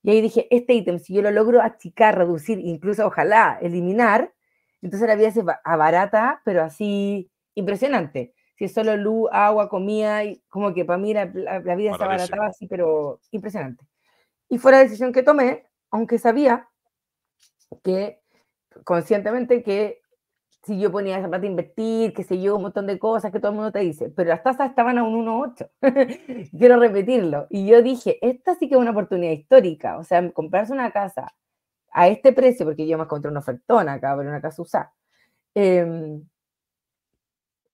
Y ahí dije, este ítem, si yo lo logro achicar, reducir, incluso ojalá eliminar, entonces la vida se abarata, pero así impresionante. Si es solo luz, agua, comida, y como que para mí la, vida se abarataba así, pero impresionante. Y fue la decisión que tomé, aunque sabía que conscientemente que si yo ponía esa plata a invertir, que se yo, un montón de cosas que todo el mundo te dice, pero las tasas estaban a un 1,8. Quiero repetirlo. Y yo dije, esta sí que es una oportunidad histórica. O sea, comprarse una casa a este precio, porque yo me encontré una ofertona acá, pero una casa usada. Em,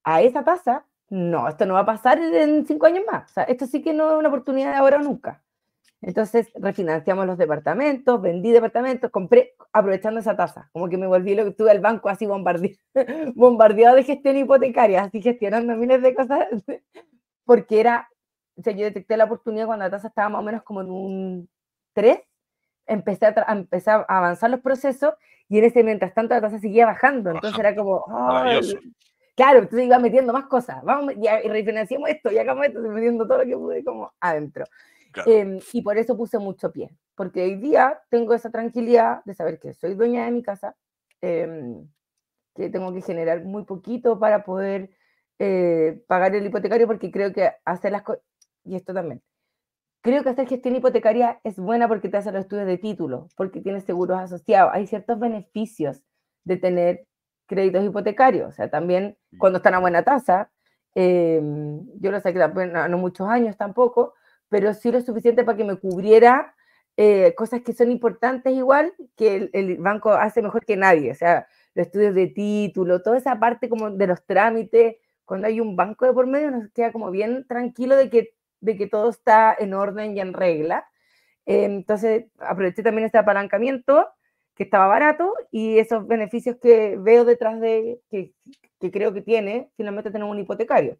a esa tasa, no, esto no va a pasar en cinco años más. O sea, esto sí que no es una oportunidad de ahora o nunca. Entonces refinanciamos los departamentos, vendí departamentos, compré aprovechando esa tasa, como que me volví lo que tuve el banco así bombardeado, bombardeado de gestión hipotecaria, así gestionando miles de cosas, porque era, o sea, yo detecté la oportunidad cuando la tasa estaba más o menos como en un 3, empecé a, a avanzar los procesos y en ese mientras tanto la tasa seguía bajando, entonces era como, claro, entonces iba metiendo más cosas, vamos, y, refinanciamos esto, y acabamos metiendo todo lo que pude como adentro. Em, y por eso puse mucho pie, porque hoy día tengo esa tranquilidad de saber que soy dueña de mi casa, em, que tengo que generar muy poquito para poder eh, pagar el hipotecario, porque creo que hacer las cosas, y esto también, creo que hacer gestión hipotecaria es buena porque te hace los estudios de título, porque tienes seguros asociados, hay ciertos beneficios de tener créditos hipotecarios, o sea, también cuando están a buena tasa, em, yo lo saqué que no muchos años tampoco, pero sí lo suficiente para que me cubriera eh, cosas que son importantes igual, que el, banco hace mejor que nadie, o sea, los estudios de título, toda esa parte como de los trámites, cuando hay un banco de por medio nos queda como bien tranquilo de que, de que todo está en orden y en regla. entonces aproveché también este apalancamiento que estaba barato y esos beneficios que veo detrás de, que, que creo que tiene, finalmente tenemos un hipotecario.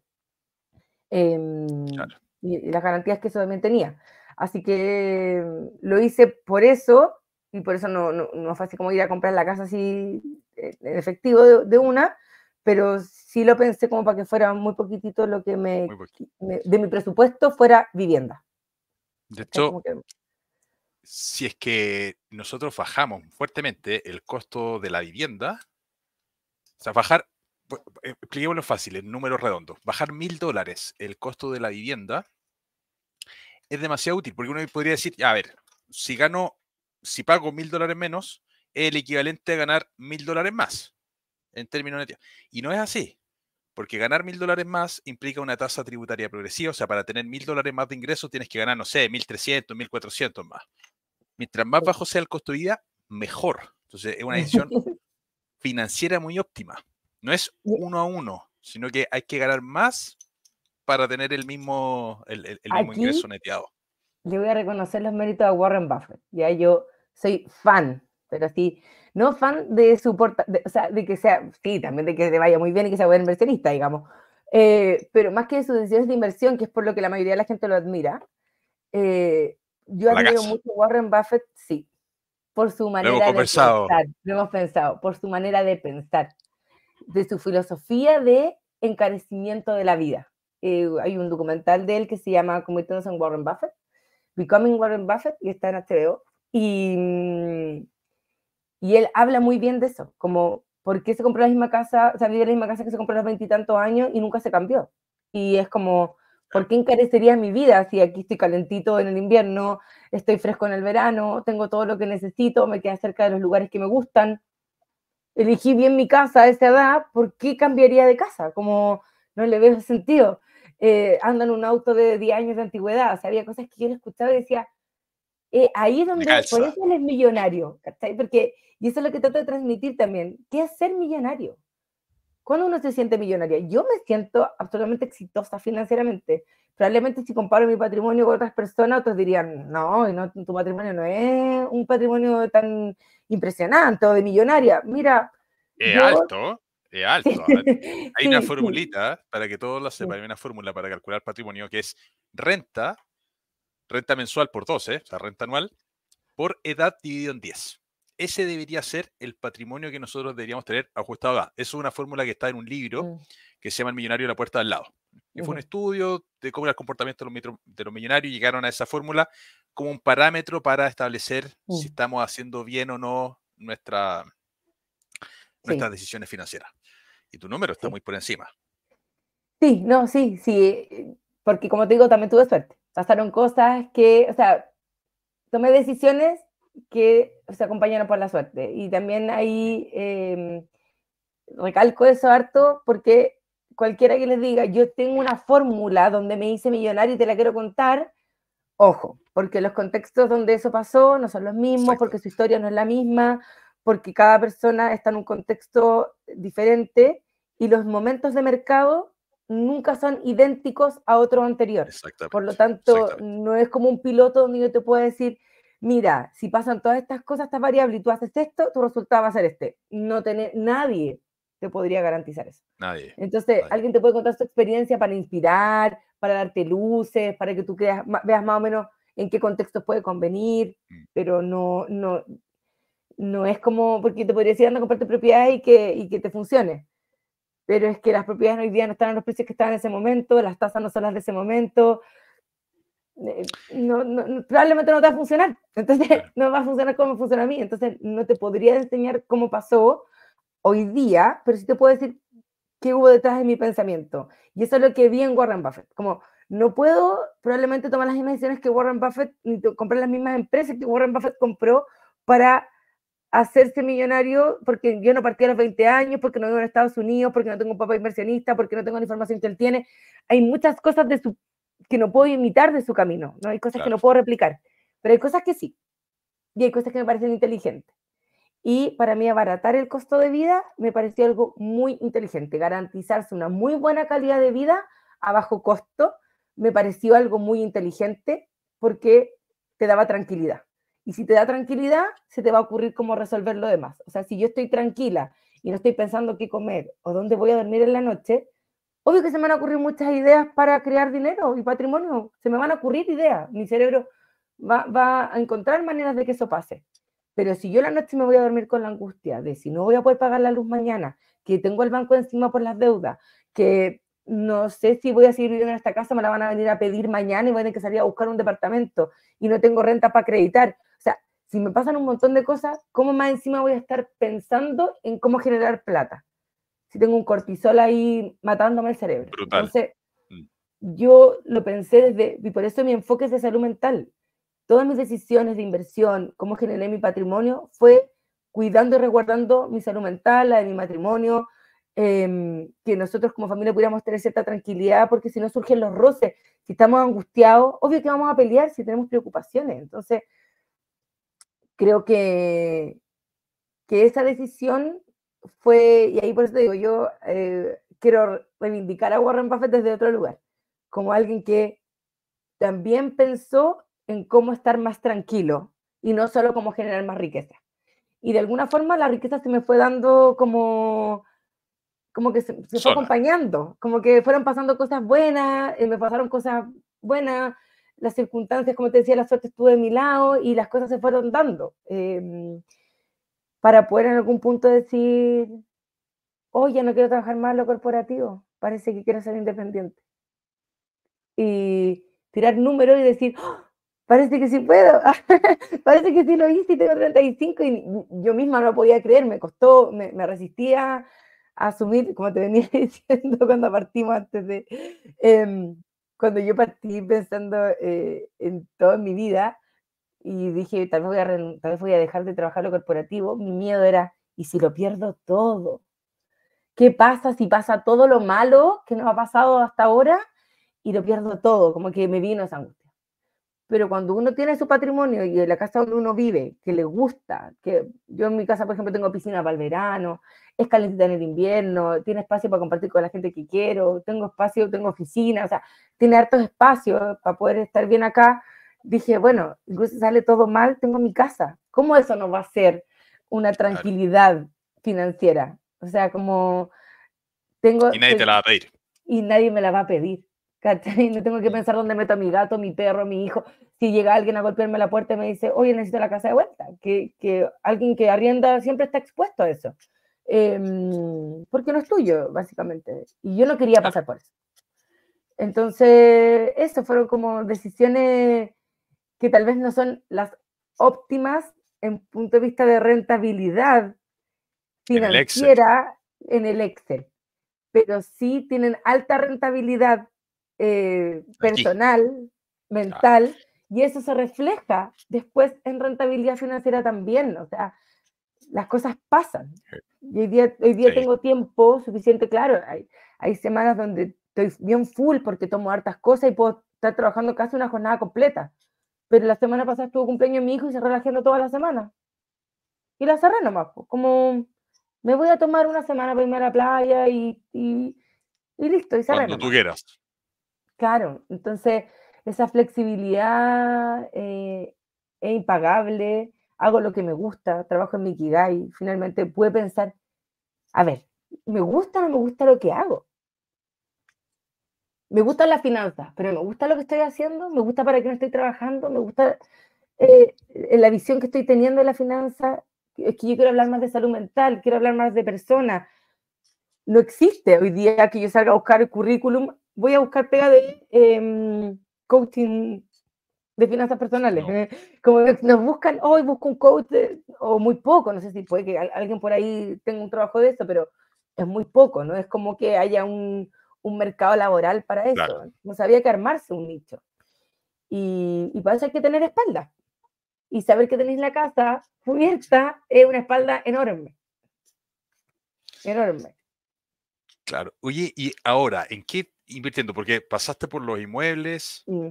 Em, claro y, las garantías que eso también tenía. Así que mm, lo hice por eso y por eso no, no, fue así como ir a comprar la casa así eh, en efectivo de, una, pero sí lo pensé como para que fuera muy poquitito lo que me, de mi presupuesto fuera vivienda. De hecho, si es que nosotros bajamos fuertemente el costo de la vivienda, o sea, bajar pues, eh, expliquémoslo fácil, en números redondos. Bajar mil dólares el costo de la vivienda es demasiado útil, porque uno podría decir, a ver, si gano, si pago mil dólares menos, es el equivalente a ganar mil dólares más, en términos netos. Y no es así, porque ganar mil dólares más implica una tasa tributaria progresiva, o sea, para tener mil dólares más de ingresos tienes que ganar, no sé, mil trescientos, mil cuatrocientos más. Mientras más bajo sea el costo de vida, mejor. Entonces, es una decisión financiera muy óptima. No es uno a uno, sino que hay que ganar más para tener el mismo, el, ingreso neteado. Le voy a reconocer los méritos a Warren Buffett. Ya yo soy fan, pero sí no fan de su porta, o sea, de que sea, sí, también de que le vaya muy bien y que sea buen inversionista, digamos, eh, pero más que sus decisiones de inversión, que es por lo que la mayoría de la gente lo admira, eh, yo admiro mucho a Warren Buffett, sí, por su manera de pensar, lo hemos pensado, por su manera de pensar de su filosofía de encarecimiento de la vida. Eh, hay un documental de él que se llama Convirtiéndose en Warren Buffett, Becoming Warren Buffett, y está en HBO. Y, mm, y él habla muy bien de eso, como por qué se compró la misma casa, o sea, la misma casa que se compró a los veintitantos años y nunca se cambió. Y es como, ¿por qué encarecería mi vida si aquí estoy calentito en el invierno, estoy fresco en el verano, tengo todo lo que necesito, me queda cerca de los lugares que me gustan? elegí bien mi casa a esa edad, ¿por qué cambiaría de casa? Como no le veo sentido. Eh, ando en un auto de 10 años de antigüedad, o sea, había cosas que yo le escuchaba y decía, eh, ahí es donde, por eso él es millonario, Porque, y eso es lo que trato de transmitir también, ¿qué es ser millonario? ¿Cuándo uno se siente millonaria? Yo me siento absolutamente exitosa financieramente. Probablemente si comparo mi patrimonio con otras personas, otros dirían, no, tu patrimonio no es un patrimonio tan impresionante o de millonaria. Mira. Es alto, es alto. Hay una formulita para que todos la sepan, hay una fórmula para calcular patrimonio que es renta, renta mensual por 12, ¿eh? o sea, renta anual, por edad dividido en 10. Ese debería ser el patrimonio que nosotros deberíamos tener ajustado a Eso es una fórmula que está en un libro. Mm que se llama El Millonario de la Puerta al lado. fue un estudio de cómo era el comportamiento de los, millonarios y llegaron a esa fórmula como un parámetro para establecer si mm. estamos haciendo bien o no nuestra, nuestras decisiones financieras. Y tu número está muy por encima. Sí, no, sí, sí, eh, porque como te digo, también tuve suerte. Pasaron cosas que, o sea, tomé decisiones que se acompañaron por la suerte. Y también ahí em, recalco eso harto porque cualquiera que les diga, yo tengo una fórmula donde me hice millonario y te la quiero contar, ojo, porque los contextos donde eso pasó no son los mismos, porque su historia no es la misma, porque cada persona está en un contexto diferente y los momentos de mercado nunca son idénticos a otro anterior. Por lo tanto, no es como un piloto donde yo te puedo decir, mira, si pasan todas estas cosas, estas variables, y tú haces esto, tu resultado va a ser este. No tener nadie te podría garantizar eso. Nadie. Entonces, alguien te puede contar su experiencia para inspirar, para darte luces, para que tú veas más o menos en qué contexto puede convenir, mm. pero no, no, no es como, porque te podría decir, anda a comprarte tu y que, y que te funcione. Pero es que las propiedades hoy día no están a los precios que estaban en ese momento, las tasas no son las de ese momento, eh, no, probablemente no te va a funcionar. Entonces, no va a funcionar como funciona a mí. Entonces, no te podría enseñar cómo pasó, hoy día, pero sí te puedo decir qué hubo detrás de mi pensamiento. Y eso es lo que vi en Warren Buffett. Como no puedo probablemente tomar las mismas decisiones que Warren Buffett, ni comprar las mismas empresas que Warren Buffett compró para hacerse millonario, porque yo no partí a los 20 años, porque no vivo en Estados Unidos, porque no tengo un papá inversionista, porque no tengo la información que él tiene. Hay muchas cosas de su, que no puedo imitar de su camino, ¿no? Hay cosas que no puedo replicar, pero hay cosas que sí. Y hay cosas que me parecen inteligentes y para mí abaratar el costo de vida me pareció algo muy inteligente. Garantizarse una muy buena calidad de vida a bajo costo me pareció algo muy inteligente porque te daba tranquilidad. Y si te da tranquilidad, se te va a ocurrir cómo resolver lo demás. O sea, si yo estoy tranquila y no estoy pensando qué comer o dónde voy a dormir en la noche, obvio que se me van a ocurrir muchas ideas para crear dinero y patrimonio. Se me van a ocurrir ideas. Mi cerebro va, va a encontrar maneras de que eso pase. Pero si yo la noche me voy a dormir con la angustia de si no voy a poder pagar la luz mañana, que tengo el banco encima por las deudas, que no sé si voy a seguir viviendo en esta casa, me la van a venir a pedir mañana y voy a tener que salir a buscar un departamento y no tengo renta para acreditar. O sea, si me pasan un montón de cosas, ¿cómo más encima voy a estar pensando en cómo generar plata? Si tengo un cortisol ahí matándome el cerebro. Entonces, mm. yo lo pensé desde, y por eso mi enfoque es de salud mental todas mis decisiones de inversión, cómo generé mi patrimonio, fue cuidando y resguardando mi salud mental, la de mi matrimonio, em, que nosotros como familia pudiéramos tener cierta tranquilidad, porque si no surgen los roces, si estamos angustiados, obvio que vamos a pelear si tenemos preocupaciones. Entonces, creo que, que esa decisión fue, y ahí por eso digo, yo eh, quiero reivindicar a Warren Buffett desde otro lugar, como alguien que también pensó en cómo estar más tranquilo y no solo cómo generar más riqueza. Y de alguna forma la riqueza se me fue dando como, como que se, fue acompañando, como que fueron pasando cosas buenas, eh, me pasaron cosas buenas, las circunstancias, como te decía, la suerte estuvo de mi lado y las cosas se fueron dando. Em, para poder en algún punto decir, oye, ya no quiero trabajar más lo corporativo, parece que quiero ser independiente. Y tirar números y decir, ¡Oh! parece que sí puedo, parece que sí lo hice y tengo 35 y yo misma no podía creer, me costó, me, resistía a asumir, como te venía diciendo cuando partimos antes de, em, cuando yo partí pensando eh, en toda mi vida y dije, tal vez, voy a, tal vez voy a dejar de trabajar lo corporativo, mi miedo era, ¿y si lo pierdo todo? ¿Qué pasa si pasa todo lo malo que nos ha pasado hasta ahora y lo pierdo todo? Como que me vino esa angustia pero cuando uno tiene su patrimonio y la casa donde uno vive, que le gusta, que yo en mi casa, por ejemplo, tengo piscina para el verano, es calentita en el invierno, tiene espacio para compartir con la gente que quiero, tengo espacio, tengo oficina, o sea, tiene hartos espacios para poder estar bien acá. Dije, bueno, incluso sale todo mal, tengo mi casa. ¿Cómo eso no va a ser una tranquilidad financiera? O sea, como tengo... Y nadie te la va a pedir. Y nadie me la va a pedir. No tengo que pensar dónde meto a mi gato, mi perro, mi hijo. Si llega alguien a golpearme la puerta y me dice, oye, necesito la casa de vuelta, que, que alguien que arrienda siempre está expuesto a eso. Em, porque no es tuyo, básicamente. Y yo no quería pasar por eso. Entonces, eso fueron como decisiones que tal vez no son las óptimas en punto de vista de rentabilidad financiera en el en el Excel pero sí tienen alta rentabilidad eh, personal, mental, y eso se refleja después en rentabilidad financiera también, o sea, las cosas pasan. Y hoy día, hoy tengo tiempo suficiente, claro, hay, hay semanas donde estoy bien full porque tomo hartas cosas y puedo estar trabajando casi una jornada completa. Pero la semana pasada estuvo cumpleaños mi hijo y se relajando toda la semana. Y la cerré nomás, como me voy a tomar una semana para irme a la playa y, y, y listo, y cerré. Cuando tú quieras. Claro, entonces esa flexibilidad eh, es impagable, hago lo que me gusta, trabajo en mi y finalmente pude pensar, a ver, ¿me gusta o no me gusta lo que hago? Me gusta la finanza, pero me gusta lo que estoy haciendo, me gusta para qué no estoy trabajando, me gusta eh, eh, la visión que estoy teniendo de la finanza, es que yo quiero hablar más de salud mental, quiero hablar más de personas. No existe hoy día que yo salga a buscar el currículum voy a buscar pega de em, coaching de finanzas personales. Como nos buscan, hoy busco un coach, o muy poco, no sé si puede que alguien por ahí tenga un trabajo de eso, pero es muy poco, ¿no? Es como que haya un, mercado laboral para eso. No sabía que armarse un nicho. Y, y para eso hay que tener espalda. Y saber que tenéis la casa cubierta es una espalda enorme. Enorme. Claro. Oye, y ahora, ¿en qué invirtiendo? Porque pasaste por los inmuebles, mm.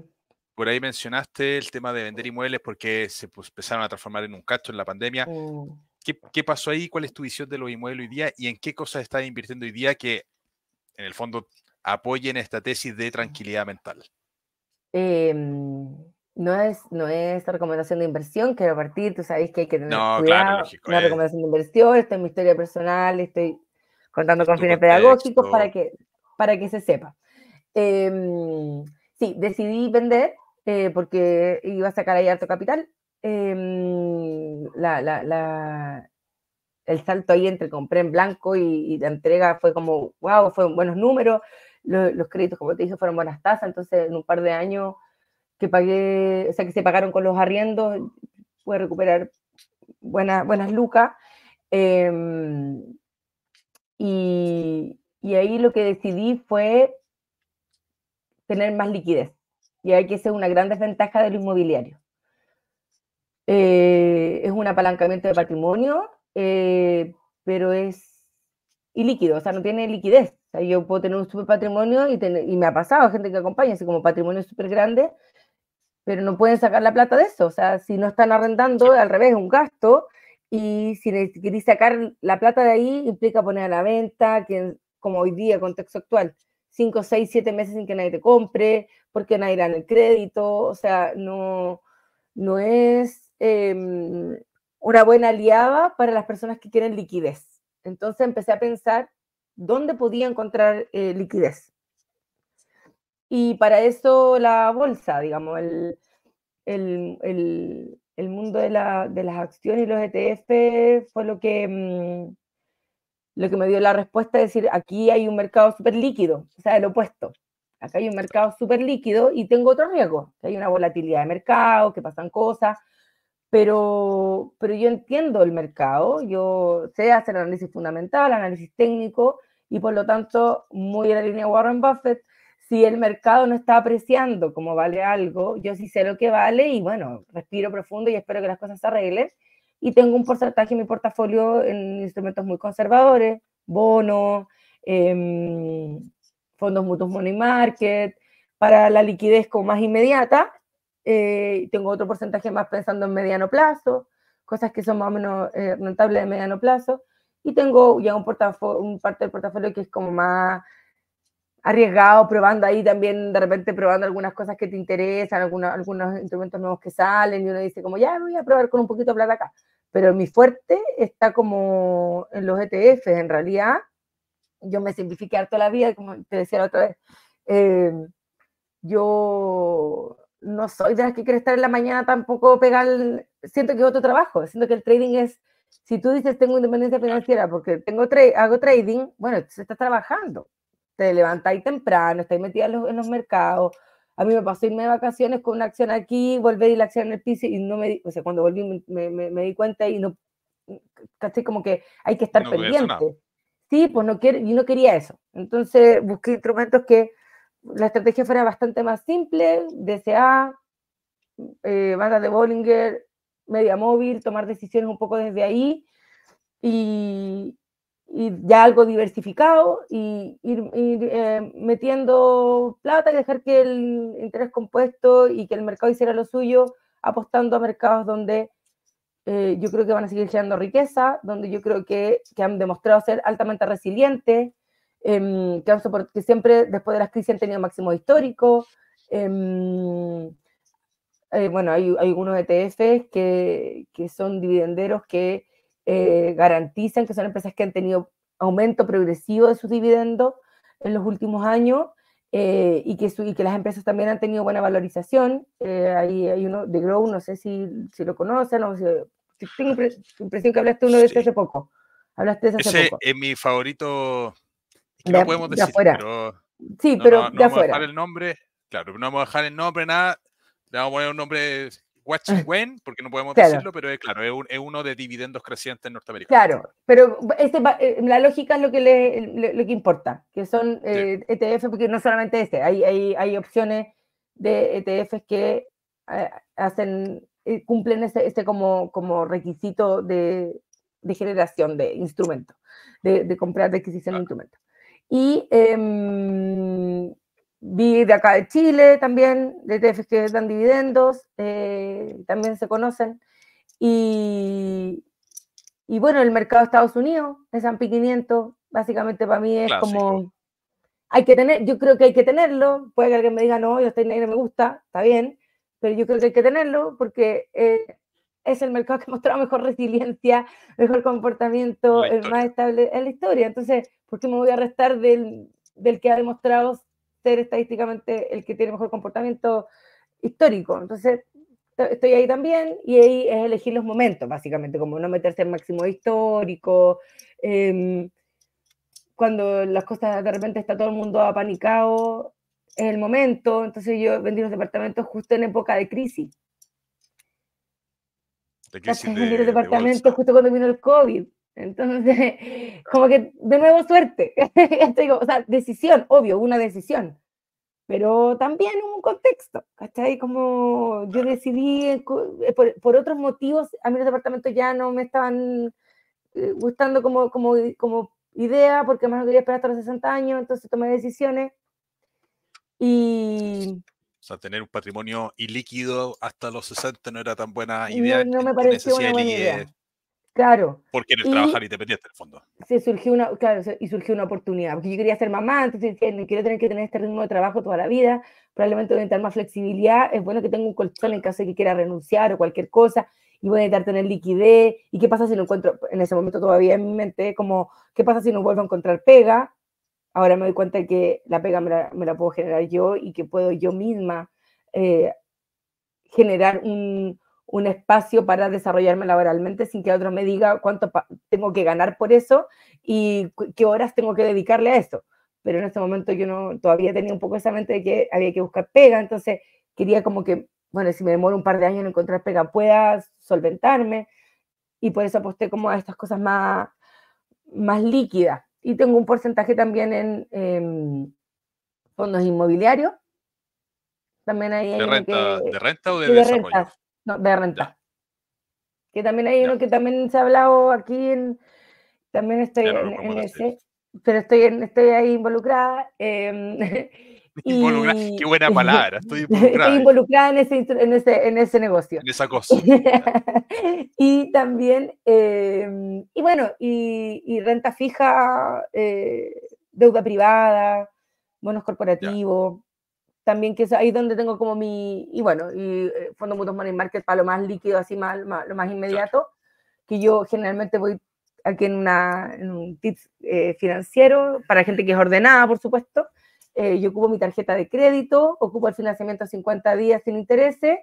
por ahí mencionaste el tema de vender inmuebles porque se pues, empezaron a transformar en un cacho en la pandemia. Mm. ¿Qué, pasó ahí? ¿Cuál es tu visión de los inmuebles hoy día? ¿Y en qué cosas estás invirtiendo hoy día que, en el fondo, apoyen esta tesis de mm. tranquilidad mental? Em, no es, no es recomendación de inversión, quiero partir, tú sabes que hay que tener no, cuidado, claro, lógico, una recomendación de inversión, esto es mi historia personal, estoy contando con fines pedagógicos para que, para que se sepa. Em, sí, decidí vender eh, porque iba a sacar ahí alto capital. Em, el salto ahí entre compré en blanco y, la entrega fue como, wow, fueron buenos números. Los, créditos, como te dije, fueron buenas tasas. Entonces, en un par de años que pagué, o sea, que se pagaron con los arriendos, pude recuperar buenas, buenas lucas. Em, y, y ahí lo que decidí fue tener más liquidez. Y hay que es una gran desventaja de lo inmobiliario. Eh, es un apalancamiento de patrimonio, eh, pero es ilíquido, o sea, no tiene liquidez. yo puedo tener un super patrimonio y, y me ha pasado a gente que acompaña, así como patrimonio súper grande, pero no pueden sacar la plata de eso. O sea, si no están arrendando, al revés, es un gasto. Y si queréis sacar la plata de ahí, implica poner a la venta, que como hoy día, contexto actual, 5, 6, 7 meses sin que nadie te compre, porque nadie dan el crédito, o sea, no, no es em, una buena aliada para las personas que quieren liquidez. Entonces empecé a pensar dónde podía encontrar eh, liquidez. Y para eso la bolsa, digamos, el, el mundo de, las acciones y los ETF fue lo que, mm, lo que me dio la respuesta de decir, aquí hay un mercado súper líquido, o sea, el opuesto. Acá hay un mercado súper líquido y tengo otro riesgo, que hay una volatilidad de mercado, que pasan cosas, pero, pero yo entiendo el mercado, yo sé hacer análisis fundamental, análisis técnico, y por lo tanto, muy en la línea Warren Buffett, si el mercado no está apreciando como vale algo, yo sí sé lo que vale y bueno, respiro profundo y espero que las cosas se arreglen. Y tengo un porcentaje en mi portafolio en instrumentos muy conservadores, bonos, em, fondos mutuos money market, para la liquidez como más inmediata. Eh, tengo otro porcentaje más pensando en mediano plazo, cosas que son más o menos eh, rentables de mediano plazo. Y tengo ya un, portafolio, un parte del portafolio que es como más arriesgado, probando ahí también, de repente probando algunas cosas que te interesan, algunos, algunos instrumentos nuevos que salen, y uno dice como, ya voy a probar con un poquito de plata acá. Pero mi fuerte está como en los ETFs, en realidad. Yo me simplifiqué harto la vida, como te decía la otra vez. Em, yo no soy de las que quiere estar en la mañana tampoco pegar, siento que es otro trabajo, siento que el trading es, si tú dices tengo independencia financiera porque tengo hago trading, bueno, se está trabajando, te levantáis temprano, estáis metida en los, mercados. A mí me pasó irme de vacaciones con una acción aquí, volver y la acción en el piso y no me, o sea, cuando volví me, me, di cuenta y no, casi como que hay que estar pendiente. Sí, pues no quiero, y no quería eso. Entonces busqué instrumentos que la estrategia fuera bastante más simple, DCA, eh, banda de Bollinger, media móvil, tomar decisiones un poco desde ahí y, y ya algo diversificado y ir, eh, metiendo plata y dejar que el interés compuesto y que el mercado hiciera lo suyo, apostando a mercados donde eh, yo creo que van a seguir generando riqueza, donde yo creo que, han demostrado ser altamente resilientes, em, que, siempre después de las crisis han tenido máximo histórico. Em, eh, bueno, hay, algunos ETFs que, que son dividenderos que eh, garantizan que son empresas que han tenido aumento progresivo de sus dividendos en los últimos años eh, y, que que las empresas también han tenido buena valorización. Eh, ahí hay uno de Grow, no sé si, si lo conocen o si, tengo impresión que hablaste uno de este hace poco. Hablaste de ese, hace poco. es mi favorito. que no podemos decir, pero. Sí, pero de vamos afuera. a el nombre, claro, no vamos a dejar el nombre, nada. Le vamos a poner un nombre Watching When, porque no podemos decirlo, pero es, claro, es, uno de dividendos crecientes Norteamérica. Claro, pero este eh, la lógica es lo que, importa, que son ETF, eh, e porque no solamente este, hay, hay, hay opciones de ETFs que eh, hacen, cumplen este, este como, como requisito de, de generación de instrumentos, de, comprar de adquisición de instrumentos. Y em, Vi de acá de Chile también, de ETFs que dan dividendos, eh, también se conocen. Y, y, bueno, el mercado de Estados Unidos, el S&P 500, básicamente para mí es como... Hay que tener, yo creo que hay que tenerlo, puede que alguien me diga, no, yo estoy negro, me gusta, está bien, pero yo creo que hay que tenerlo porque eh, es el mercado que ha mostrado mejor resiliencia, mejor comportamiento, el más estable en la historia. Entonces, ¿por qué me voy a restar del, del que ha demostrado estadísticamente el que tiene mejor comportamiento histórico. Entonces, estoy ahí también y ahí es elegir los momentos, básicamente, como no meterse en máximo histórico. Em, cuando las cosas de repente está todo el mundo apanicado, es el momento. Entonces yo vendí los departamentos justo en época de crisis. De crisis departamentos justo cuando vino el COVID. Entonces, como que de nuevo suerte. o sea, decisión, obvio, una decisión, pero también un contexto, ¿cachai? Como yo decidí, eh, por, otros motivos, a mí los departamentos ya no me estaban eh, gustando como, como, como idea, porque más no quería esperar hasta los 60 años, entonces tomé decisiones y... O sea, tener un patrimonio ilíquido hasta los 60 no era tan buena idea. No, me pareció una buena idea. Claro. Porque trabajar y trabajar independiente en el fondo. Se surgió una, y surgió una oportunidad, porque yo quería ser mamá, entonces quiero tener que tener este ritmo de trabajo toda la vida, probablemente voy a necesitar más flexibilidad, es bueno que tenga un colchón en caso de que quiera renunciar o cualquier cosa, y voy a necesitar tener liquidez, y qué pasa si no encuentro, en ese momento todavía en mi mente, como, ¿qué pasa si no vuelvo a encontrar pega? Ahora me doy cuenta de que la pega me la, puedo generar yo y que puedo yo misma eh, generar un, un espacio para desarrollarme laboralmente sin que otro me diga cuánto tengo que ganar por eso y qué horas tengo que dedicarle a eso. Pero en este momento yo no, todavía tenía un poco esa mente de que había que buscar pega, entonces quería como que, bueno, si me demoro un par de años en encontrar pega, pueda solventarme. Y por eso aposté como a estas cosas más, más líquidas. Y tengo un porcentaje también en em, fondos inmobiliarios. También hay de, renta, ¿De renta o de, desarrollo? Renta no, de renta. Que también hay uno que también se ha hablado aquí en. También estoy en, ese. Pero estoy, estoy ahí involucrada. Em, involucrada. Qué buena palabra. Estoy involucrada. involucrada en ese, en ese, en ese negocio. En esa cosa. y también. Em, y bueno, y, renta fija, eh, deuda privada, bonos corporativos también que es ahí donde tengo como mi, y bueno, y eh, Fondo Mutuos Money Market para lo más líquido, así más, lo más inmediato, que yo generalmente voy aquí en, una, en un tips eh, financiero, para gente que es ordenada, por supuesto, eh, yo ocupo mi tarjeta de crédito, ocupo el financiamiento 50 días sin intereses,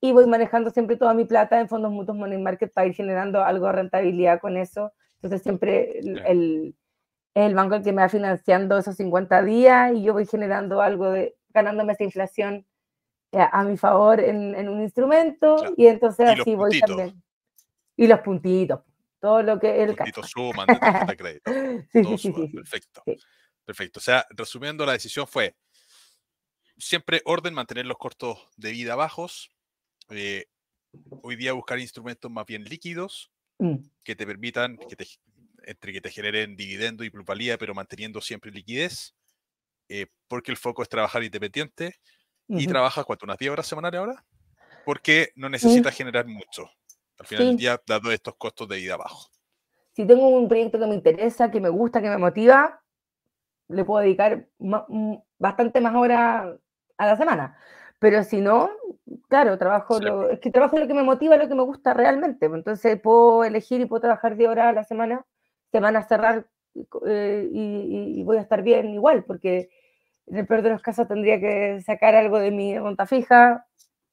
y voy manejando siempre toda mi plata en fondos mutuos money market para ir generando algo de rentabilidad con eso. Entonces siempre el, el, el banco el que me va financiando esos 50 días y yo voy generando algo de, ganándome esta inflación eh, a mi favor en, un instrumento y entonces así voy también. Y los puntitos, todo lo que el caso perfecto. Perfecto. O sea, resumiendo, la decisión fue siempre orden, mantener los cortos de vida bajos. Eh, hoy día buscar instrumentos más bien líquidos mm. que te permitan, que te, entre que te generen dividendo y plusvalía, pero manteniendo siempre liquidez. Eh, porque el foco es trabajar independiente y trabajas, ¿cuánto? ¿Unas 10 horas semanales ahora? Porque no necesitas generar mucho. Al final del día, dado estos costos de ida abajo. Si tengo un proyecto que me interesa, que me gusta, que me motiva, le puedo dedicar mm, bastante más horas a la semana. Pero si no, claro, trabajo lo, es que trabajo lo que me motiva, lo que me gusta realmente. Pues entonces puedo elegir y puedo trabajar 10 horas a la semana, se van a cerrar eh, y, y, voy a estar bien igual, porque en el peor de los casos tendría que sacar algo de mi monta fija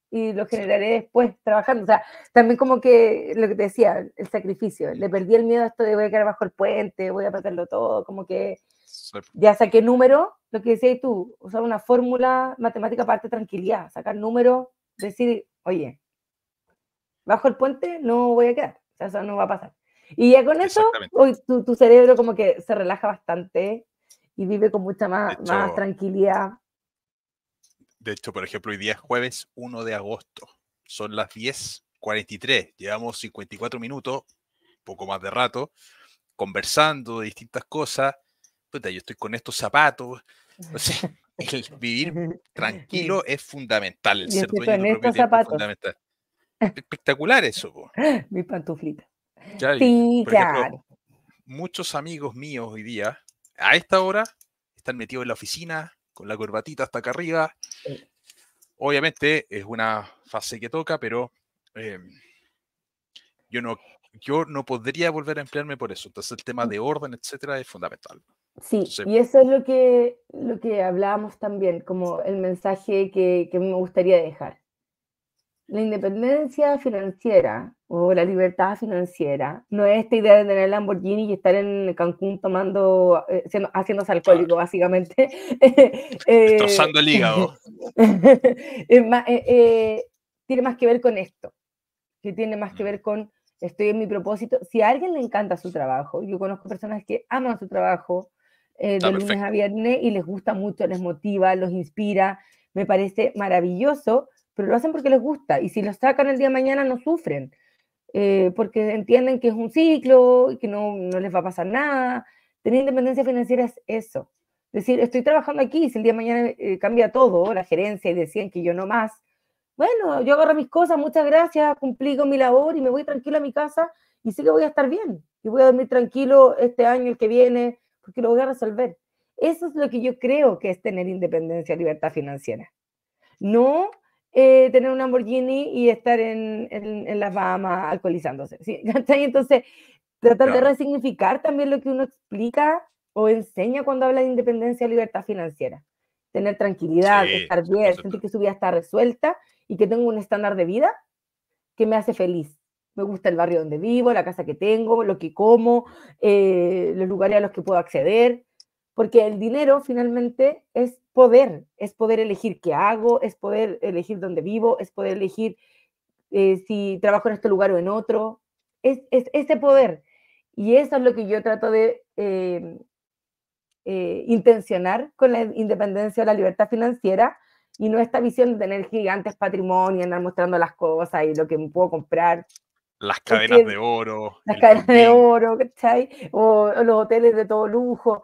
y lo generaré después trabajando. O sea, también como que lo que te decía, el sacrificio. Le perdí el miedo a esto de voy a quedar bajo el puente, voy a perderlo todo, como que ya saqué número, lo que decías tú, usar una fórmula matemática para darte tranquilidad, sacar número, decir, oye, bajo el puente no voy a quedar, eso no va a pasar. Y ya con eso, hoy tu, tu, cerebro como que se relaja bastante y vive con mucha más, tranquilidad. De hecho, por ejemplo, hoy día es jueves 1 de agosto, son las 10.43, llevamos 54 minutos, poco más de rato, conversando de distintas cosas. yo estoy con estos zapatos. el vivir tranquilo es fundamental. Espectacular eso. Mi muchos amigos míos hoy día a esta hora están metidos en la oficina, con la corbatita hasta acá arriba. Obviamente es una fase que toca, pero eh, yo, no, yo no podría volver a emplearme por eso. Entonces el tema mm. de orden, etcétera, es fundamental. Sí, y eso es lo que, lo que hablábamos también, como el mensaje que, que me gustaría dejar la independencia financiera o la libertad financiera no es esta idea de tener Lamborghini y estar en Cancún tomando, haciendo eh, haciéndose alcohólico, básicamente. Eh, Destrozando el hígado. Eh, tiene más que ver con esto, que tiene más que mm. ver con estoy en mi propósito. Si a alguien le encanta su trabajo, yo conozco personas que aman su trabajo de lunes a viernes y les gusta mucho, les motiva, los inspira, me parece maravilloso, pero lo hacen porque les gusta y si lo sacan el día de mañana no sufren, eh, porque entienden que es un ciclo y que no, no les va a pasar nada. Tener independencia financiera es eso. Es decir, estoy trabajando aquí, si el día de mañana eh, cambia todo, la gerencia y decían que yo no más, bueno, yo agarro mis cosas, muchas gracias, cumplí con mi labor y me voy tranquilo a mi casa y sé que voy a estar bien y voy a dormir tranquilo este año, el que viene, porque lo voy a resolver. Eso es lo que yo creo que es tener independencia, libertad financiera. No eh, tener un Lamborghini y estar en, en, las Bahamas alcoholizándose. ¿sí? Entonces, tratar de resignificar también lo que uno explica o enseña cuando habla de independencia y libertad financiera. Tener tranquilidad, estar bien, sentir que su vida está resuelta y que tengo un estándar de vida que me hace feliz. Me gusta el barrio donde vivo, la casa que tengo, lo que como, eh, los lugares a los que puedo acceder, porque el dinero finalmente es poder, es poder elegir qué hago, es poder elegir dónde vivo, es poder elegir eh, si trabajo en este lugar o en otro, es, ese poder. Y eso es lo que yo trato de em, eh, intencionar con la independencia o la libertad financiera y no esta visión de tener gigantes patrimonio, andar mostrando las cosas y lo que puedo comprar. Las cadenas de oro. Las cadenas de oro, ¿cachai? o los hoteles de todo lujo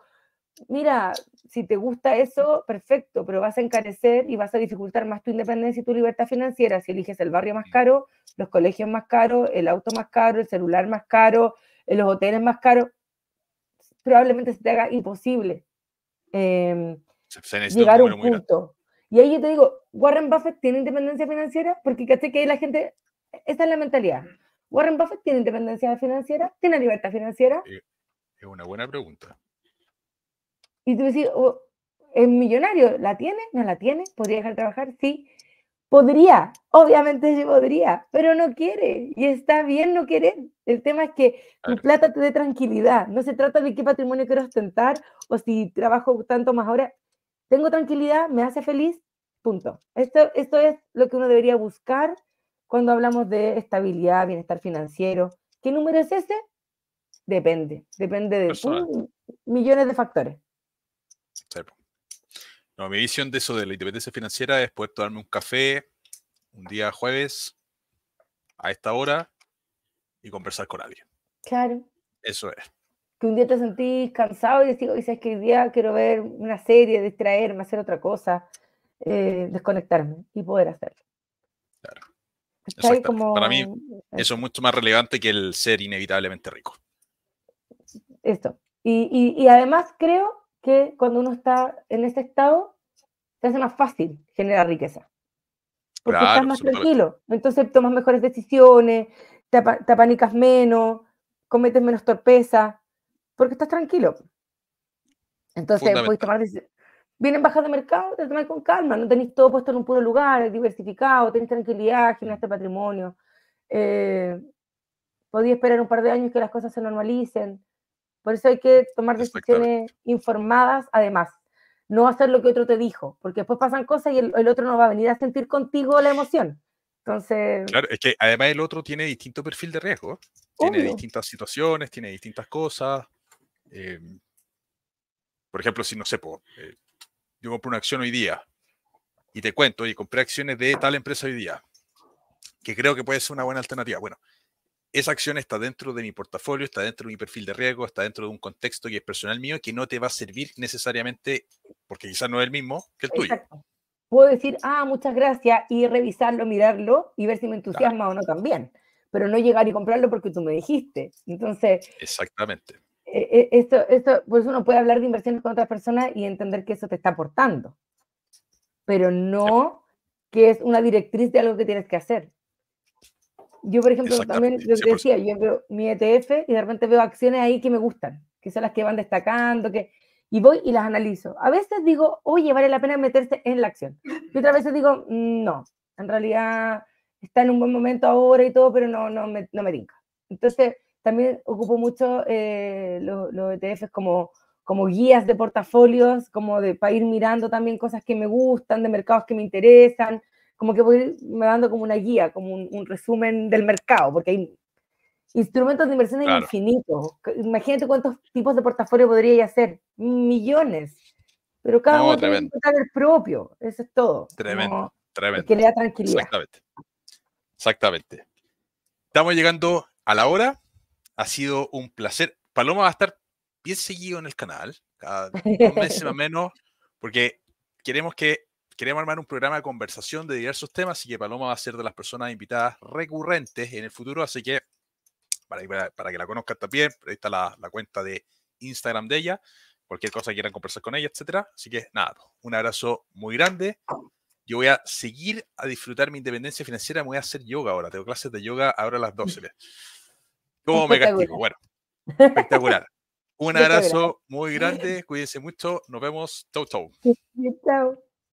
mira, si te gusta eso, perfecto, pero vas a encarecer y vas a dificultar más tu independencia y tu libertad financiera si eliges el barrio más caro, los colegios más caros, el auto más caro, el celular más caro, eh, los hoteles más caros. Probablemente se te haga imposible em, llegar a un punto. Y ahí yo te digo, Warren Buffett tiene independencia financiera porque caché que la gente, e, esa es la mentalidad. Warren Buffett tiene independencia financiera, tiene libertad financiera. Eh, es una buena pregunta. Y tú decís, oh, es millonario, ¿la tiene? ¿No la tiene? ¿Podría dejar de trabajar? Sí. Podría, obviamente sí podría, pero no quiere y está bien no querer. El tema es que tu plata te da tranquilidad. No se trata de qué patrimonio quiero ostentar o si trabajo tanto más ahora. Tengo tranquilidad, me hace feliz, punto. Esto, esto es lo que uno debería buscar cuando hablamos de estabilidad, bienestar financiero. ¿Qué número es ese? Depende, depende de millones de factores. No, mi visión de eso de la independencia financiera es poder tomarme un café un día jueves a esta hora y conversar con alguien. Claro. Eso es. Que un día te sentís cansado y decís, es que hoy día quiero ver una serie, distraerme, hacer otra cosa, eh, desconectarme y poder hacerlo. Claro. Para mí eso es mucho más relevante que el ser inevitablemente rico. Esto. Y, y, y además creo que cuando uno está en ese estado, te hace más fácil generar riqueza. Porque estás más tranquilo. Entonces tomas mejores decisiones, te, apanicas menos, cometes menos torpeza, porque estás tranquilo. Entonces, tomar Vienen bajas de mercado, te tomas con calma, no tenéis todo puesto en un puro lugar, diversificado, tenés tranquilidad, este patrimonio. Eh, podía esperar un par de años que las cosas se normalicen. Por eso hay que tomar decisiones informadas, además. No hacer lo que otro te dijo, porque después pasan cosas y el, otro no va a venir a sentir contigo la emoción. Entonces. Claro, es que además el otro tiene distinto perfil de riesgo. Tiene distintas situaciones, tiene distintas cosas. Eh, por ejemplo, si no sepo, eh, yo compro una acción hoy día y te cuento, y compré acciones de tal empresa hoy día, que creo que puede ser una buena alternativa. Bueno, esa acción está dentro de mi portafolio, está dentro de mi perfil de riesgo, está dentro de un contexto que es personal mío que no te va a servir necesariamente, porque quizás no es el mismo que el tuyo. Puedo decir, ah, muchas gracias, y revisarlo, mirarlo y ver si me entusiasma o no también, pero no llegar y comprarlo porque tú me dijiste. Entonces. Exactamente. Eh, eh, esto, esto, por eso uno puede hablar de inversiones con otras personas y entender que eso te está aportando, pero no que es una directriz de algo que tienes que hacer. Yo, por ejemplo, también lo decía, yo veo mi ETF y de repente veo acciones ahí que me gustan, que son las que van destacando, que, y voy y las analizo. A veces digo, oye, vale la pena meterse en la acción. Y otras veces digo, mm, no, en realidad está en un buen momento ahora y todo, pero no, no, me, no me Entonces, también ocupo mucho eh, los, los e ETFs como como guías de portafolios, como de para ir mirando también cosas que me gustan, de mercados que me interesan, como que voy me dando como una guía, como un, resumen del mercado, porque hay instrumentos de inversión infinitos. Imagínate cuántos tipos de portafolio podría hacer, millones. Pero cada uno tiene que el propio, eso es todo. Tremendo, tremendo. Que le da tranquilidad. Exactamente. Estamos llegando a la hora. Ha sido un placer. Paloma va a estar bien seguido en el canal, cada dos meses más o menos, porque queremos que queremos armar un programa de conversación de diversos temas, así que Paloma va a ser de las personas invitadas recurrentes en el futuro, así que para, que la conozcan también, ahí está la, cuenta de Instagram de ella, cualquier cosa que quieran conversar con ella, etcétera. Así que nada, un abrazo muy grande. Yo voy a seguir a disfrutar mi independencia financiera, me voy a hacer yoga ahora, tengo clases de yoga ahora a las 12. ¿Cómo me castigo? Bueno, espectacular. Un abrazo muy grande, cuídense mucho, nos vemos, chau chau. Chau.